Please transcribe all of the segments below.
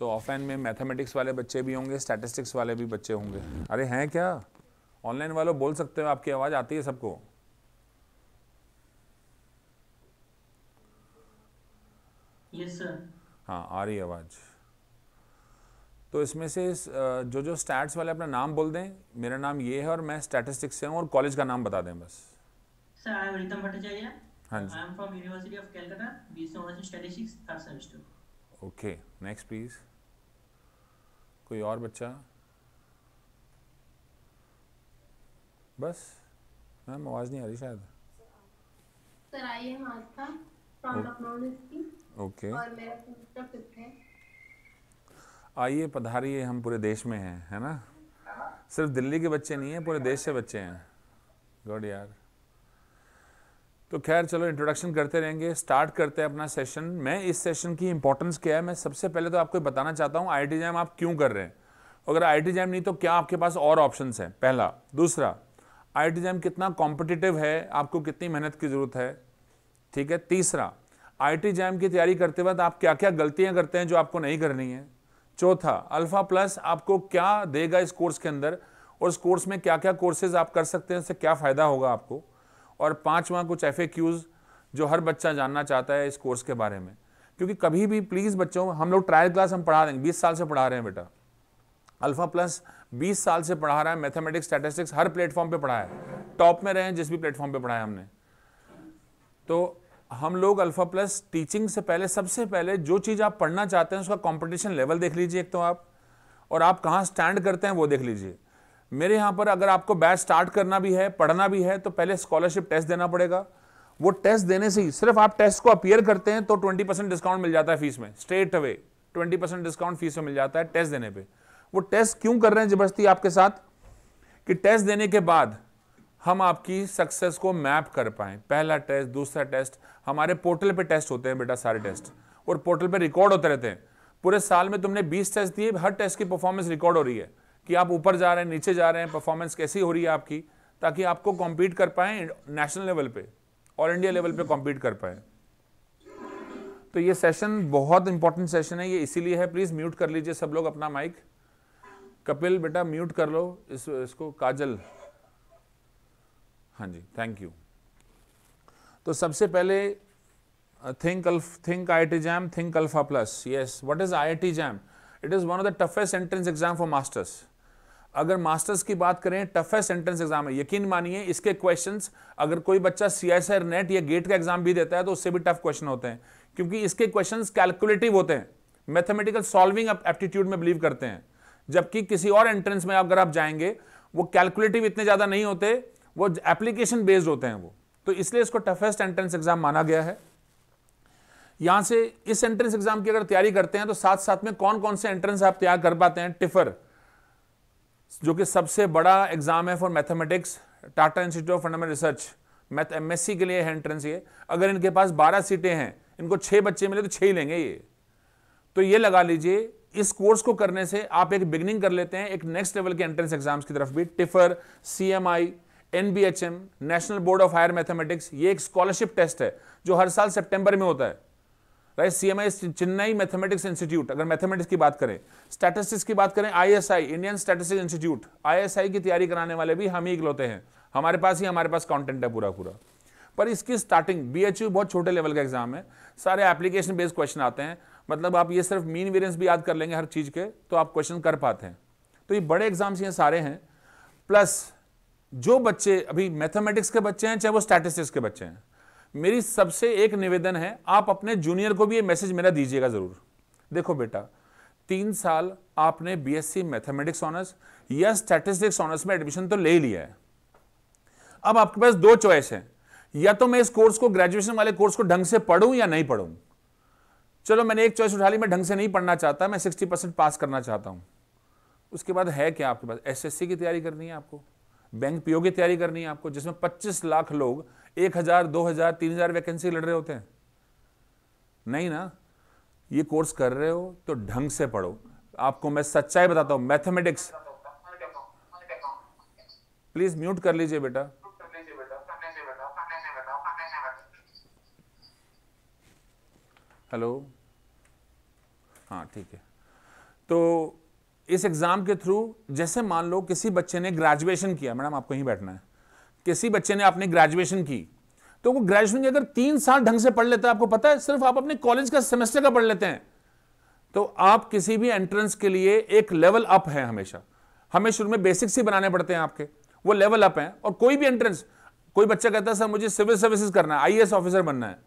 तो ऑफलाइन में मैथमेटिक्स वाले बच्चे भी होंगे स्टैटिस्टिक्स वाले भी बच्चे होंगे अरे हैं क्या ऑनलाइन वालों बोल सकते हो आपकी आवाज़ आती है सबको yes, हाँ आ रही आवाज़ तो इसमें से इस, जो जो स्टैट्स वाले अपना नाम बोल दें मेरा नाम ये है और मैं स्टैटिस्टिक्स से हूँ और कॉलेज का नाम बता दें बस सर रितम हाँ जी I am from university of Calcutta BSc honours in statistics third semester okay next please कोई और बच्चा बस मैम आवाज़ नहीं आ रही शायद सर आइए हाथ था ओके okay. आइए पधारिए हम पूरे देश में हैं है ना सिर्फ दिल्ली के बच्चे नहीं हैं पूरे देश से बच्चे हैं गॉड यार तो खैर चलो इंट्रोडक्शन करते रहेंगे स्टार्ट करते हैं अपना सेशन मैं इस सेशन की इंपॉर्टेंस क्या है मैं सबसे पहले तो आपको बताना चाहता हूँ आई जैम आप क्यों कर रहे हैं तो अगर आई जैम नहीं तो क्या आपके पास और ऑप्शन हैं पहला दूसरा आई जैम कितना कॉम्पिटिटिव है आपको कितनी मेहनत की ज़रूरत है ठीक है तीसरा आई जैम की तैयारी करते वक्त आप क्या क्या गलतियाँ करते हैं जो आपको नहीं करनी है चौथा अल्फ़ा प्लस आपको क्या देगा इस कोर्स के अंदर और इस कोर्स में क्या क्या कोर्सेज आप कर सकते हैं उससे क्या फ़ायदा होगा आपको और पांचवा कुछ एफ जो हर बच्चा जानना चाहता है इस कोर्स के बारे में क्योंकि कभी भी प्लीज़ बच्चों हम लोग ट्रायल क्लास हम पढ़ा देंगे बीस साल से पढ़ा रहे हैं बेटा अल्फ़ा प्लस बीस साल से पढ़ा रहा है मैथमेटिक्स स्टैटिस्टिक्स हर प्लेटफॉर्म पर पढ़ाया है टॉप में रहे हैं जिस भी प्लेटफॉर्म पर पढ़ाया हमने तो हम लोग अल्फ़ा प्लस टीचिंग से पहले सबसे पहले जो चीज़ आप पढ़ना चाहते हैं उसका कॉम्पिटिशन लेवल देख लीजिए एक तो आप और आप कहाँ स्टैंड करते हैं वो देख लीजिए मेरे यहाँ पर अगर आपको बैच स्टार्ट करना भी है पढ़ना भी है तो पहले स्कॉलरशिप टेस्ट देना पड़ेगा वो टेस्ट देने से ही सिर्फ आप टेस्ट को अपियर करते हैं तो 20 परसेंट डिस्काउंट मिल जाता है फीस में straight away 20 percent discount fees में मिल जाता है टेस्ट देने पे वो टेस्ट क्यों कर रहे हैं जबरदस्ती आपके साथ कि टेस्ट देने के बाद हम आपकी सक्सेस को मैप कर पाए पहला टेस्ट दूसरा टेस्ट हमारे पोर्टल पर टेस्ट होते हैं बेटा सारे टेस्ट और पोर्टल पर रिकॉर्ड होते रहते हैं पूरे साल में तुमने बीस टेस्ट दिए हर टेस्ट की परफॉर्मेंस रिकॉर्ड हो रही है कि आप ऊपर जा रहे हैं नीचे जा रहे हैं परफॉर्मेंस कैसी हो रही है आपकी ताकि आपको कॉम्पीट कर पाए नेशनल लेवल पे और इंडिया लेवल पे कॉम्पीट कर पाए तो ये सेशन बहुत इंपॉर्टेंट सेशन है ये इसीलिए है प्लीज़ म्यूट कर लीजिए सब लोग अपना माइक कपिल बेटा म्यूट कर लो इस इसको काजल हाँ जी थैंक यू तो सबसे पहले think think I I T JAM think alpha plus alpha what is I I T JAM it is one of the toughest entrance exam for masters अगर मास्टर्स की बात करें टफेस्ट एंट्रेंस एग्जाम है यकीन मानिए इसके क्वेश्चंस अगर कोई बच्चा सी एस आर नेट या गेट का एग्जाम भी देता है तो उससे भी टफ क्वेश्चन होते हैं क्योंकि इसके क्वेश्चंस कैलकुलेटिव होते हैं मैथमेटिकल सॉल्विंग एप्टीट्यूड में बिलीव करते हैं जबकि किसी और एंट्रेंस में अगर आप जाएंगे वो कैलकुलेटिव इतने ज़्यादा नहीं होते वो एप्लीकेशन बेस्ड होते हैं वो तो इसलिए इसको टफेस्ट एंट्रेंस एग्जाम माना गया है यहां से इस एंट्रेंस एग्जाम की अगर तैयारी करते हैं तो साथ साथ में कौन कौन से एंट्रेंस आप तैयार कर पाते हैं टिफर जो कि सबसे बड़ा एग्ज़ाम है for mathematics Tata institute of fundamental research math M के लिए है एंट्रेंस ये अगर इनके पास बारह सीटें हैं इनको छः बच्चे मिले तो छः ही लेंगे ये तो ये लगा लीजिए इस कोर्स को करने से आप एक बिगनिंग कर लेते हैं एक नेक्स्ट लेवल के एंट्रेंस एग्जाम्स की तरफ भी TIFR C NBHM national board of higher mathematics ये एक स्कॉलरशिप टेस्ट है जो हर साल सितंबर में होता है right C M Chennai mathematics institute अगर मैथमेटिक्स की बात करें स्टैटिस्टिक्स की बात करें I S I Indian statistics institute I S I की तैयारी कराने वाले भी हम ही इकलौते हैं हमारे पास ही हमारे पास कॉन्टेंट है पूरा पूरा पर इसकी स्टार्टिंग बी एच यू बहुत छोटे लेवल का एग्जाम है सारे एप्लीकेशन बेस्ड क्वेश्चन आते हैं मतलब आप ये सिर्फ मीन वेरियंस भी याद कर लेंगे हर चीज़ के तो आप क्वेश्चन कर पाते हैं तो ये बड़े एग्जाम्स ये सारे हैं प्लस जो बच्चे अभी मैथमेटिक्स के बच्चे हैं चाहे वो स्टैटिस्टिक्स के बच्चे हैं मेरी सबसे एक निवेदन है आप अपने जूनियर को भी ये मैसेज मेरा दीजिएगा ज़रूर देखो बेटा तीन साल आपने बीएससी मैथमेटिक्स ऑनर्स या स्टैटिस्टिक्स ऑनर्स में एडमिशन तो ले लिया है अब आपके पास दो चॉइस है या तो मैं इस कोर्स को ग्रेजुएशन वाले कोर्स को ढंग से पढ़ू या नहीं पढ़ू चलो मैंने एक चॉइस उठा ली मैं ढंग से नहीं पढ़ना चाहता मैं सिक्सटी परसेंट पास करना चाहता हूं उसके बाद है क्या आपके पास एसएससी की तैयारी करनी है आपको बैंक पीओ की तैयारी करनी है आपको जिसमें 25 लाख लोग एक हज़ार दो हज़ार तीन हज़ार वैकेंसी लड़ रहे होते हैं नहीं ना ये कोर्स कर रहे हो तो ढंग से पढ़ो आपको मैं सच्चाई बताता हूं मैथमेटिक्स प्लीज म्यूट कर लीजिए बेटा हेलो हाँ ठीक है तो इस एग्ज़ाम के थ्रू जैसे मान लो किसी बच्चे ने ग्रेजुएशन किया मैडम आपको यहीं बैठना है किसी बच्चे ने आपने ग्रेजुएशन की तो वो ग्रेजुएशन अगर तीन साल ढंग से पढ़ लेता है आपको पता है सिर्फ आप अपने कॉलेज का सेमेस्टर का पढ़ लेते हैं तो आप किसी भी एंट्रेंस के लिए एक लेवल अप है हमेशा हमें शुरू में बेसिक्स ही बनाने पड़ते हैं आपके वो लेवल अप है और कोई भी एंट्रेंस कोई बच्चा कहता है सर मुझे सिविल सर्विसेज करना है आईएएस ऑफिसर बनना है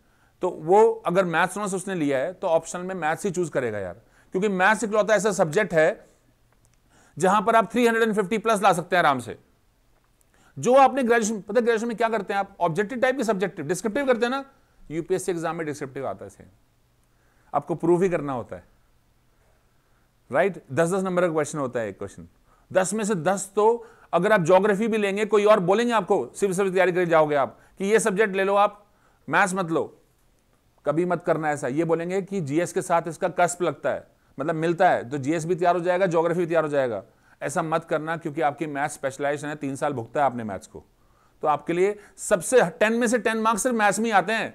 तो वो अगर मैथ्स ऑनर्स उसने लिया है तो ऑप्शनल में मैथ्स ही चूज करेगा यार क्योंकि मैथ्स इकलौता ऐसा सब्जेक्ट है जहां पर आप 350 प्लस ला सकते हैं आराम से जो आपने ग्रेजुएशन पता ग्रेजुएशन में क्या करते हैं आप ऑब्जेक्टिव टाइप के सब्जेक्टिव डिस्क्रिप्टिव करते हैं ना यूपीएससी एग्जाम में डिस्क्रिप्टिव आता है आपको प्रूव ही करना होता है राइट right? दस दस नंबर का क्वेश्चन होता है एक क्वेश्चन दस में से दस तो अगर आप ज्योग्राफी भी लेंगे कोई और बोलेंगे आपको सिविल सर्विस तैयारी करके जाओगे आप कि ये सब्जेक्ट ले लो आप मैथ्स मत लो कभी मत करना ऐसा ये बोलेंगे कि जीएस के साथ इसका कस्प लगता है मतलब मिलता है तो जीएस भी तैयार हो जाएगा ज्योग्राफी भी तैयार हो जाएगा ऐसा मत करना क्योंकि आपकी मैथ स्पेशलाइजेशन है तीन साल भुगता है आपने मैथ्स को तो आपके लिए सबसे टेन में से टेन मार्क्स सिर्फ मैथ्स में आते हैं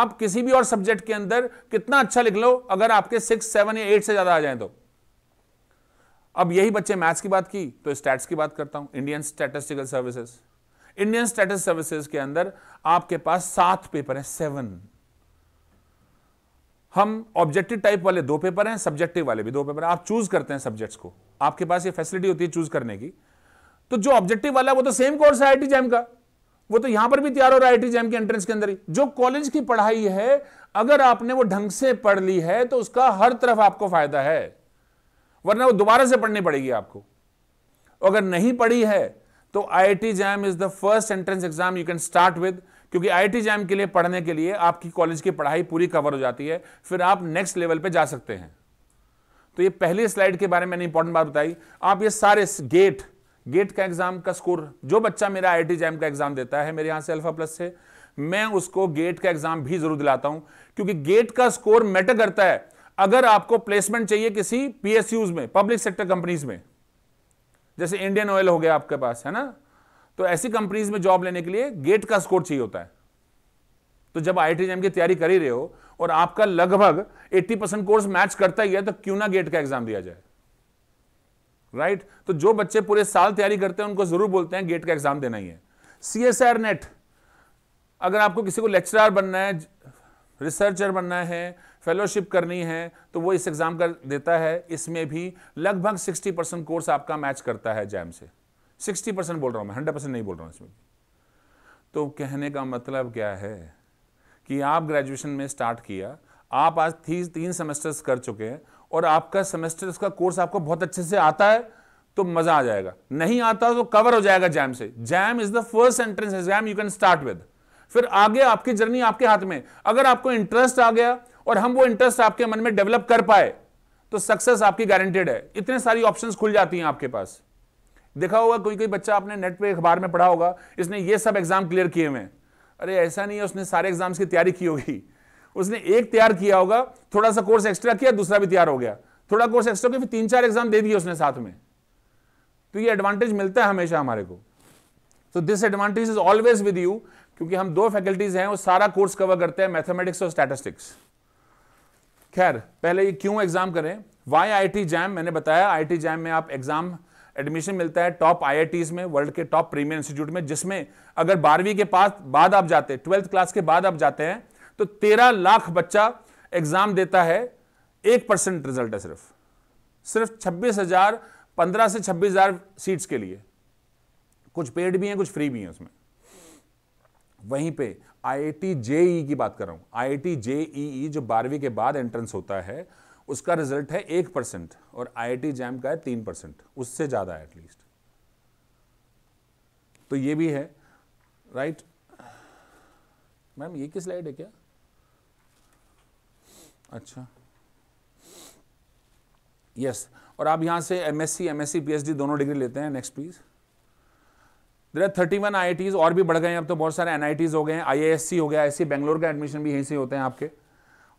आप किसी भी और सब्जेक्ट के अंदर कितना अच्छा लिख लो अगर आपके सिक्स सेवन या एट से ज्यादा आ जाए तो अब यही बच्चे मैथ्स की बात की तो स्टैट्स की बात करता हूं Indian statistical services Indian status services के अंदर आपके पास सात पेपर हैं सेवन हम ऑब्जेक्टिव टाइप वाले दो पेपर हैं सब्जेक्टिव वाले भी दो पेपर आप चूज करते हैं सब्जेक्ट्स को आपके पास ये फैसिलिटी होती है चूज करने की तो जो ऑब्जेक्टिव वाला वो तो सेम कोर्स है आई जैम का वो तो यहां पर भी तैयार हो रहा है आई जैम के एंट्रेंस के अंदर ही जो कॉलेज की पढ़ाई है अगर आपने वो ढंग से पढ़ ली है तो उसका हर तरफ आपको फायदा है वरना वो दोबारा से पढ़नी पड़ेगी आपको अगर नहीं पढ़ी है तो I JAM is the first entrance exam you can start with क्योंकि आई जैम के लिए पढ़ने के लिए आपकी कॉलेज की पढ़ाई पूरी कवर हो जाती है फिर आप नेक्स्ट लेवल पर जा सकते हैं तो ये पहली स्लाइड के बारे में मैंने इंपॉर्टेंट बात बताई आप ये सारे गेट गेट का एग्जाम का स्कोर जो बच्चा मेरा आई आई का एग्जाम देता है मेरे यहां से अल्फा प्लस से मैं उसको गेट का एग्जाम भी जरूर दिलाता हूं क्योंकि गेट का स्कोर मैटर करता है अगर आपको प्लेसमेंट चाहिए किसी पीएसयूज में पब्लिक सेक्टर कंपनीज में जैसे इंडियन ऑयल हो गया आपके पास है ना तो ऐसी कंपनीज में जॉब लेने के लिए गेट का स्कोर चाहिए होता है तो जब आई जैम की तैयारी कर ही रहे हो और आपका लगभग 80 परसेंट कोर्स मैच करता ही है तो क्यों ना गेट का एग्जाम दिया जाए राइट तो जो बच्चे पूरे साल तैयारी करते हैं उनको जरूर बोलते हैं गेट का एग्जाम देना ही है सी नेट अगर आपको किसी को लेक्चरर बनना है रिसर्चर बनना है फेलोशिप करनी है तो वो इस एग्ज़ाम का देता है इसमें भी लगभग 60 परसेंट कोर्स आपका मैच करता है जैम से 60 परसेंट बोल रहा हूं मैं 100 परसेंट नहीं बोल रहा हूं इसमें तो कहने का मतलब क्या है कि आप ग्रेजुएशन में स्टार्ट किया आप आज तीन सेमेस्टर्स कर चुके हैं और आपका सेमेस्टर्स का कोर्स आपको बहुत अच्छे से आता है तो मजा आ जाएगा नहीं आता तो कवर हो जाएगा जैम से JAM is the first entrance exam you can start with फिर आगे आपकी जर्नी आपके हाथ में अगर आपको इंटरेस्ट आ गया और हम वो इंटरेस्ट आपके मन में डेवलप कर पाए तो सक्सेस आपकी गारंटेड है इतने सारी ऑप्शंस खुल जाती हैं आपके पास देखा होगा कोई कोई बच्चा आपने नेट पे अखबार में पढ़ा होगा इसने ये सब एग्जाम क्लियर किए हुए हैं अरे ऐसा नहीं है उसने सारे एग्जाम्स की तैयारी की होगी उसने एक तैयार किया होगा थोड़ा सा कोर्स एक्स्ट्रा किया दूसरा भी तैयार हो गया थोड़ा कोर्स एक्स्ट्रा किया फिर तीन चार एग्जाम दे दिए उसने साथ में तो ये एडवांटेज मिलता है हमेशा हमारे को तो this advantage is always with you क्योंकि हम दो फैकल्टीज हैं वो सारा कोर्स कवर करते हैं मैथमेटिक्स और स्टैटिस्टिक्स खैर पहले ये क्यों एग्जाम करें वाई आई टी जैम मैंने बताया आई टी जैम में आप एग्जाम एडमिशन मिलता है टॉप आईआईटीज में वर्ल्ड के टॉप प्रीमियर इंस्टीट्यूट में जिसमें अगर बारहवीं के पास बाद आप जाते हैं ट्वेल्थ क्लास के बाद आप जाते हैं तो तेरह लाख बच्चा एग्जाम देता है एक परसेंट रिजल्ट है सिर्फ सिर्फ छब्बीस हजार पंद्रह से छब्बीस हजार सीट्स के लिए कुछ पेड भी हैं कुछ फ्री भी हैं उसमें वहीं पे आई आई जेई की बात कर रहा हूं आई आई जेई जो बारहवीं के बाद एंट्रेंस होता है उसका रिजल्ट है एक परसेंट और आईआईटी जैम का है तीन परसेंट उससे ज़्यादा है एटलीस्ट तो ये भी है राइट मैम ये किस स्लाइड है क्या अच्छा यस yes. और आप यहां से MSc MSc PhD S D दोनों डिग्री लेते हैं next please there thirty one I I Ts और भी बढ़ गए हैं अब तो बहुत सारे एनआईटीज हो गए हैं आई आई एस सी हो गया आई सी बेंगलोर का एडमिशन भी यहीं से होते हैं आपके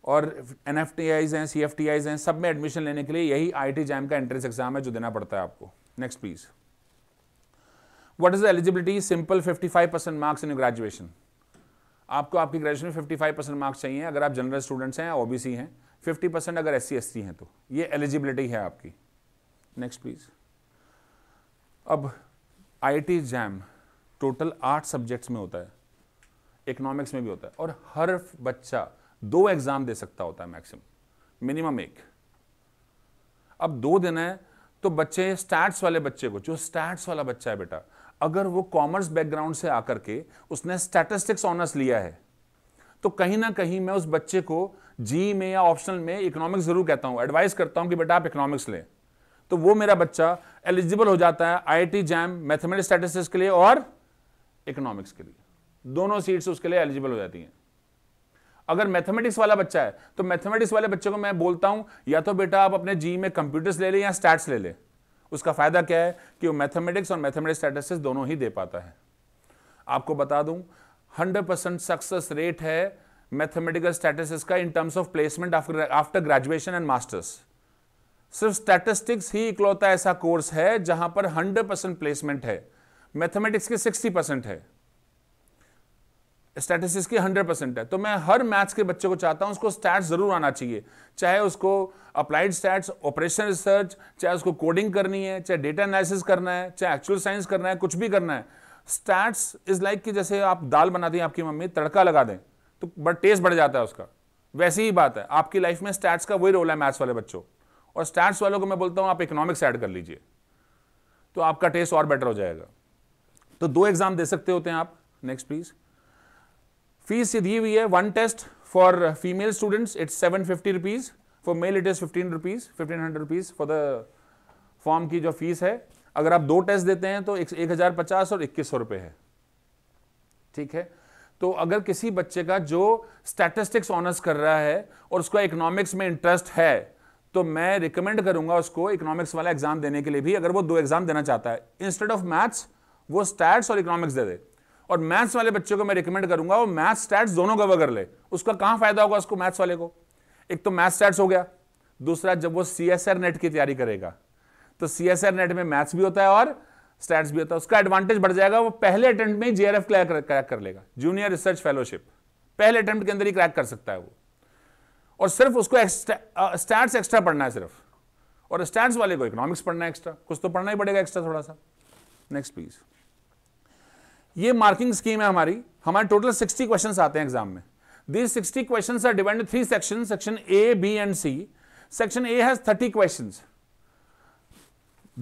और एन एफ टी आईज हैं सी एफ टी आईज हैं सब में एडमिशन लेने के लिए यही आई टी जैम का एंट्रेंस एग्जाम है जो देना पड़ता है आपको next please what is eligibility simple fifty five percent marks in graduation आपको आपकी ग्रेजुएशन में फिफ्टी फाइव परसेंट मार्क्स चाहिए अगर आप जनरल स्टूडेंट्स हैं ओबीसी हैं फिफ्टी परसेंट अगर एस सी एस सी हैं तो ये एलिजिबिलिटी है आपकी नेक्स्ट प्लीज अब आई टी जैम टोटल आठ सब्जेक्ट्स में होता है इकोनॉमिक्स में भी होता है और हर बच्चा दो एग्जाम दे सकता होता है मैक्सिमम मिनिमम एक अब दो दिन है तो बच्चे स्टैट्स वाले बच्चे को जो स्टैट्स वाला बच्चा है बेटा अगर वो कॉमर्स बैकग्राउंड से आकर के उसने स्टैटिस्टिक्स ऑनर्स लिया है तो कहीं ना कहीं मैं उस बच्चे को जी में या ऑप्शनल में इकोनॉमिक्स जरूर कहता हूं एडवाइस करता हूं कि बेटा आप इकोनॉमिक्स लें तो वो मेरा बच्चा एलिजिबल हो जाता है आईआईटी जैम मैथमेटिक्स स्टैटिस्टिक्स के लिए और इकोनॉमिक्स के लिए दोनों सीट्स उसके लिए एलिजिबल हो जाती हैं अगर मैथमेटिक्स वाला बच्चा है तो मैथमेटिक्स वाले बच्चे को मैं बोलता हूं या तो बेटा आप अपने जी में कंप्यूटर्स ले लें या स्टैट्स ले लें उसका फायदा क्या है कि वो मैथमेटिक्स और मैथमेटिक्स स्टैटिस्टिक्स दोनों ही दे पाता है आपको बता दूं हंड्रेड परसेंट सक्सेस रेट है मैथमेटिकल स्टैटिस्टिक्स का in terms of placement after graduation and masters सिर्फ स्टैटिस्टिक्स ही इकलौता ऐसा कोर्स है जहां पर 100 परसेंट प्लेसमेंट है मैथमेटिक्स के 60 परसेंट है स्टैटिस्टिक्स की 100 परसेंट है तो मैं हर मैथ्स के बच्चे को चाहता हूं उसको स्टैट्स ज़रूर आना चाहिए चाहे उसको अप्लाइड स्टैट्स ऑपरेशन रिसर्च चाहे उसको कोडिंग करनी है चाहे डेटा एनालिसिस करना है चाहे एक्चुअल साइंस करना है कुछ भी करना है स्टैट्स इज लाइक कि जैसे आप दाल बना दें आपकी मम्मी तड़का लगा दें तो बट टेस्ट बढ़ जाता है उसका वैसी ही बात है आपकी लाइफ में स्टैट्स का वही रोल है मैथ्स वाले बच्चों और स्टैट्स वालों को मैं बोलता हूँ आप इकोनॉमिक्स ऐड कर लीजिए तो आपका टेस्ट और बेटर हो जाएगा तो दो एग्जाम दे सकते होते हैं आप नेक्स्ट प्लीज़ फीस दी हुई है one test for female students it's seven fifty rupees for male it is fifteen rupees fifteen hundred rupees for the form की जो फीस है अगर आप दो टेस्ट देते हैं तो एक हज़ार पचास और इक्कीस सौ रुपए है ठीक है तो अगर किसी बच्चे का जो स्टैटिस्टिक्स ऑनर्स कर रहा है और उसका इकोनॉमिक्स में इंटरेस्ट है तो मैं रिकमेंड करूंगा उसको इकोनॉमिक्स वाला एग्जाम देने के लिए भी अगर वो दो एग्जाम देना चाहता है इंस्टेड ऑफ मैथ्स वो स्टैट्स और इकोनॉमिक्स दे दे और मैथ्स वाले बच्चों को मैं रिकमेंड करूंगा वो मैथ्स स्टैट्स दोनों कवर कर ले उसका कहां फायदा होगा उसको मैथ्स वाले को एक तो मैथ्स स्टैट्स हो गया दूसरा जब वो सी नेट की तैयारी करेगा तो सी नेट में मैथ्स भी होता है और स्टैट्स भी होता है उसका एडवांटेज बढ़ जाएगा वो पहले अटेम्प्ट में ही जेआरएफ क्रैक कर लेगा जूनियर रिसर्च फेलोशिप पहले अटेम्प्ट के अंदर ही क्रैक कर सकता है वो और सिर्फ उसको स्टैट्स एक्स्ट्रा पढ़ना है सिर्फ और स्टैट्स वाले को इकोनॉमिक्स पढ़ना है एक्स्ट्रा कुछ तो पढ़ना ही पड़ेगा एक्स्ट्रा थोड़ा सा नेक्स्ट प्लीज़ ये मार्किंग स्कीम है हमारी हमारे टोटल 60 क्वेश्चंस आते हैं एग्जाम में these 60 questions are divided three section section A B and C section A has 30 questions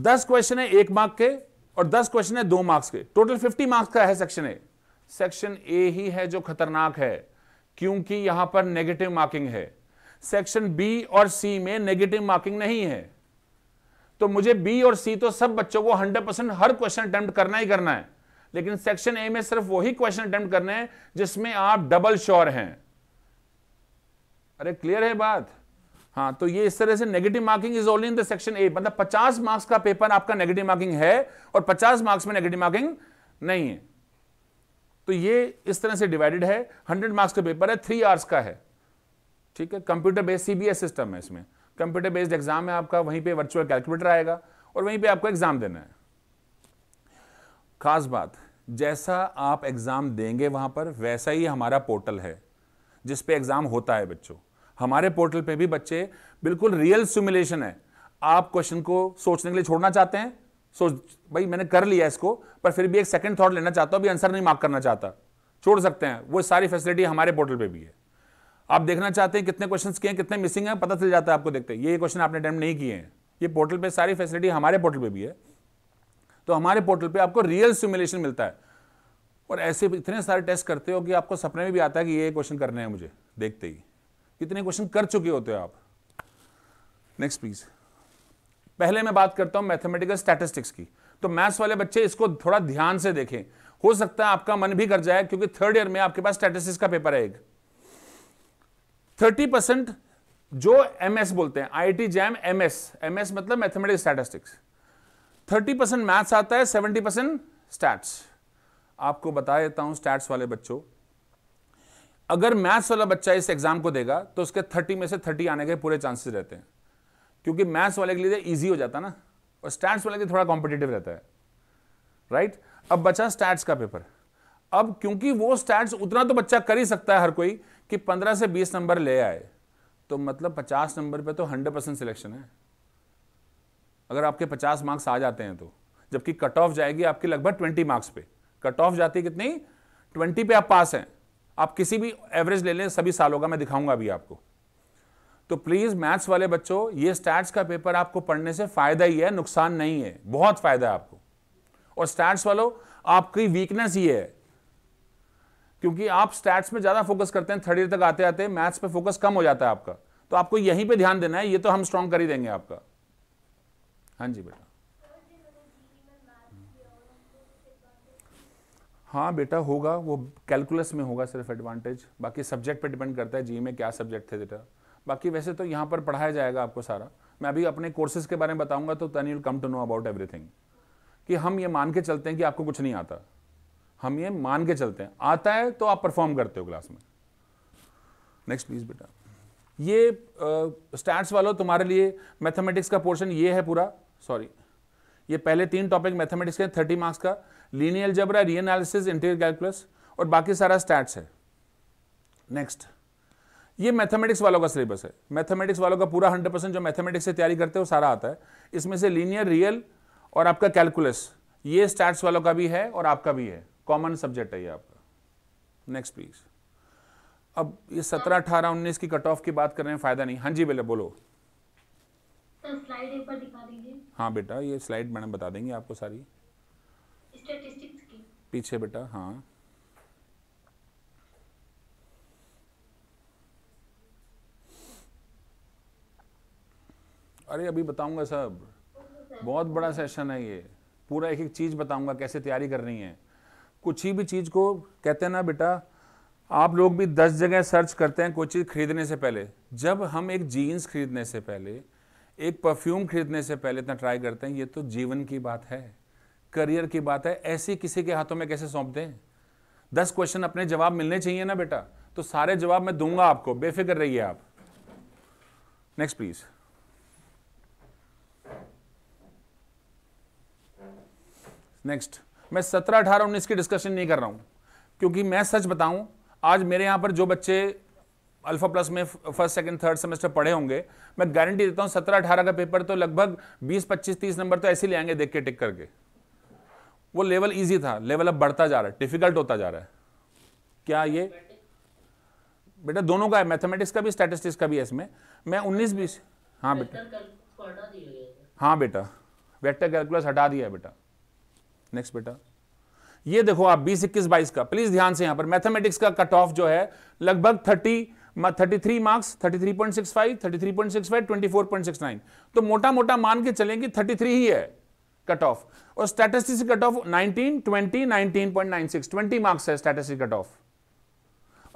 10 question है एक मार्क के और 10 क्वेश्चन है दो मार्क्स के टोटल 50 मार्क्स का है सेक्शन ए सेक्शन ए ही है जो खतरनाक है क्योंकि यहां पर नेगेटिव मार्किंग है सेक्शन बी और सी में नेगेटिव मार्किंग नहीं है तो मुझे बी और सी तो सब बच्चों को 100 परसेंट हर क्वेश्चन अटेम्प्ट करना ही करना है लेकिन सेक्शन ए में सिर्फ वही क्वेश्चन अटेम्प्ट करने हैं जिसमें आप डबल श्योर हैं अरे क्लियर है बात हाँ तो ये इस तरह से negative marking is only in the section A मतलब 50 मार्क्स का पेपर आपका नेगेटिव मार्किंग है और 50 मार्क्स में नेगेटिव मार्किंग नहीं है तो ये इस तरह से डिवाइडेड है 100 मार्क्स का पेपर है थ्री आवर्स का है ठीक है कंप्यूटर बेस्ड सीबीएस सिस्टम है इसमें कंप्यूटर बेस्ड एग्जाम है आपका वहीं पर वर्चुअल कैलकुलेटर आएगा और वहीं पर आपको एग्जाम देना है खास बात जैसा आप एग्ज़ाम देंगे वहाँ पर वैसा ही हमारा पोर्टल है जिस पे एग्ज़ाम होता है बच्चों हमारे पोर्टल पे भी बच्चे बिल्कुल रियल सिमुलेशन है आप क्वेश्चन को सोचने के लिए छोड़ना चाहते हैं सोच भाई मैंने कर लिया इसको पर फिर भी एक सेकंड थॉट लेना चाहता हूँ अभी आंसर नहीं मार्क करना चाहता छोड़ सकते हैं वो सारी फैसिलिटी हमारे पोर्टल पर भी है आप देखना चाहते हैं कितने क्वेश्चन किए हैं कितने मिसिंग हैं पता चल जाता है आपको देखते हैं ये क्वेश्चन आपने अटैम्प्ट नहीं किए हैं ये पोर्टल पर सारी फैसिलिटी हमारे पोर्टल पर भी है तो हमारे पोर्टल पे आपको रियल सिमुलेशन मिलता है और ऐसे इतने सारे टेस्ट करते हो कि आपको सपने में भी आता है कि ये क्वेश्चन करने हैं मुझे देखते ही कितने क्वेश्चन कर चुके होते हो आप नेक्स्ट प्लीज पहले मैं बात करता हूं मैथमेटिकल स्टैटिस्टिक्स की तो मैथ्स वाले बच्चे इसको थोड़ा ध्यान से देखें हो सकता है आपका मन भी कर जाए क्योंकि थर्ड ईयर में आपके पास स्टैटिस्टिक्स का पेपर है एक थर्टी परसेंट जो एमएस बोलते हैं I T JAM MS MS मतलब mathematics statistics thirty percent maths आता है सेवेंटी परसेंट स्टैट्स आपको बता देता हूं स्टैट्स वाले बच्चों अगर मैथ्स वाला बच्चा इस एग्जाम को देगा तो उसके थर्टी में से थर्टी आने के पूरे चांसेस रहते हैं क्योंकि मैथ्स वाले के लिए ईजी तो हो जाता ना और स्टैट्स वाले के लिए थोड़ा कॉम्पिटेटिव रहता है राइट अब बचा स्टैट्स का पेपर अब क्योंकि वो स्टैट्स उतना तो बच्चा कर ही सकता है हर कोई कि पंद्रह से बीस नंबर ले आए तो मतलब पचास नंबर पर तो हंड्रेड परसेंट सिलेक्शन है अगर आपके 50 मार्क्स आ जाते हैं तो जबकि कट ऑफ जाएगी आपकी लगभग 20 मार्क्स पे कट ऑफ जाती है कितनी ट्वेंटी पे आप पास हैं आप किसी भी एवरेज ले लें सभी सालों का मैं दिखाऊंगा अभी आपको तो प्लीज़ मैथ्स वाले बच्चों ये स्टैट्स का पेपर आपको पढ़ने से फ़ायदा ही है नुकसान नहीं है बहुत फ़ायदा है आपको और स्टैट्स वालों आपकी वीकनेस ये है क्योंकि आप स्टैट्स में ज़्यादा फोकस करते हैं थर्ड ईयर तक आते आते मैथ्स पे फोकस कम हो जाता है आपका तो आपको यहीं पे ध्यान देना है ये तो हम स्ट्रांग कर ही देंगे आपका हाँ जी बेटा हाँ बेटा होगा वो कैलकुलस में होगा सिर्फ एडवांटेज बाकी सब्जेक्ट पे डिपेंड करता है जी e में क्या सब्जेक्ट थे बेटा बाकी वैसे तो यहाँ पर पढ़ाया जाएगा आपको सारा मैं अभी अपने कोर्सेज के बारे में बताऊंगा तो then you'll come to know about everything कि हम ये मान के चलते हैं कि आपको कुछ नहीं आता हम ये मान के चलते हैं आता है तो आप परफॉर्म करते हो क्लास में नेक्स्ट प्लीज बेटा ये स्टैट्स uh, वालों तुम्हारे लिए मैथमेटिक्स का पोर्शन ये है पूरा सॉरी ये पहले तीन टॉपिक मैथमेटिक्स के थर्टी मार्क्स का लीनियल जबरा री इंटीरियर कैलकुलस और बाकी सारा स्टैट्स है नेक्स्ट ये मैथमेटिक्स वालों का सिलेबस है मैथमेटिक्स वालों का पूरा हंड्रेड परसेंट जो मैथमेटिक्स से तैयारी करते हैं वो सारा आता है इसमें से लीनियर रियल और आपका कैलकुलस ये स्टैट्स वालों का भी है और आपका भी है कॉमन सब्जेक्ट है ये आपका नेक्स्ट प्लीज अब ये सत्रह अठारह उन्नीस की कट ऑफ की बात कर रहे हैं फायदा नहीं हाँ जी बोले बोलो स्लाइड तो एक बार दिखा दीजिए हाँ बेटा ये स्लाइड मैडम बता देंगे आपको सारी की पीछे बेटा हाँ अरे अभी बताऊंगा सब बहुत बड़ा सेशन है ये पूरा एक एक चीज़ बताऊंगा कैसे तैयारी करनी है कुछ ही भी चीज़ को कहते हैं ना बेटा आप लोग भी दस जगह सर्च करते हैं कोई चीज़ खरीदने से पहले जब हम एक जीन्स खरीदने से पहले एक परफ्यूम खरीदने से पहले इतना ट्राई करते हैं ये तो जीवन की बात है करियर की बात है ऐसी किसी के हाथों में कैसे सौंप दें दस क्वेश्चन अपने जवाब मिलने चाहिए ना बेटा तो सारे जवाब मैं दूंगा आपको बेफिक्र रहिए आप नेक्स्ट प्लीज़ नेक्स्ट मैं सत्रह अठारह उन्नीस की डिस्कशन नहीं कर रहा हूं क्योंकि मैं सच बताऊं आज मेरे यहां पर जो बच्चे अल्फा प्लस में फर्स्ट सेकंड थर्ड सेमेस्टर पढ़े होंगे मैं गारंटी देता हूं सत्रह अठारह का पेपर तो लगभग बीस पच्चीस तीस नंबर तो ऐसे ले आएंगे देख के टिक करके वो लेवल इजी था लेवल अब बढ़ता जा रहा है डिफिकल्ट होता जा रहा है क्या ये बेटा दोनों का है मैथमेटिक्स का भी स्टैटिस्टिक्स का भी है इसमें मैं उन्नीस बीस हाँ बेटा हाँ बेटा वेक्टर कैलकुलस हटा दिया है बेटा नेक्स्ट बेटा ये देखो आप बीस इक्कीस बाईस का प्लीज ध्यान से यहां पर मैथमेटिक्स का कट ऑफ जो है लगभग thirty thirty three marks thirty three point six five thirty three point six five twenty four point six nine तो मोटा मोटा मान के चलें कि थर्टी थ्री ही है कट ऑफ और statistics cut off nineteen twenty nineteen point nine six twenty marks है स्टैटिस्टिक्स कट ऑफ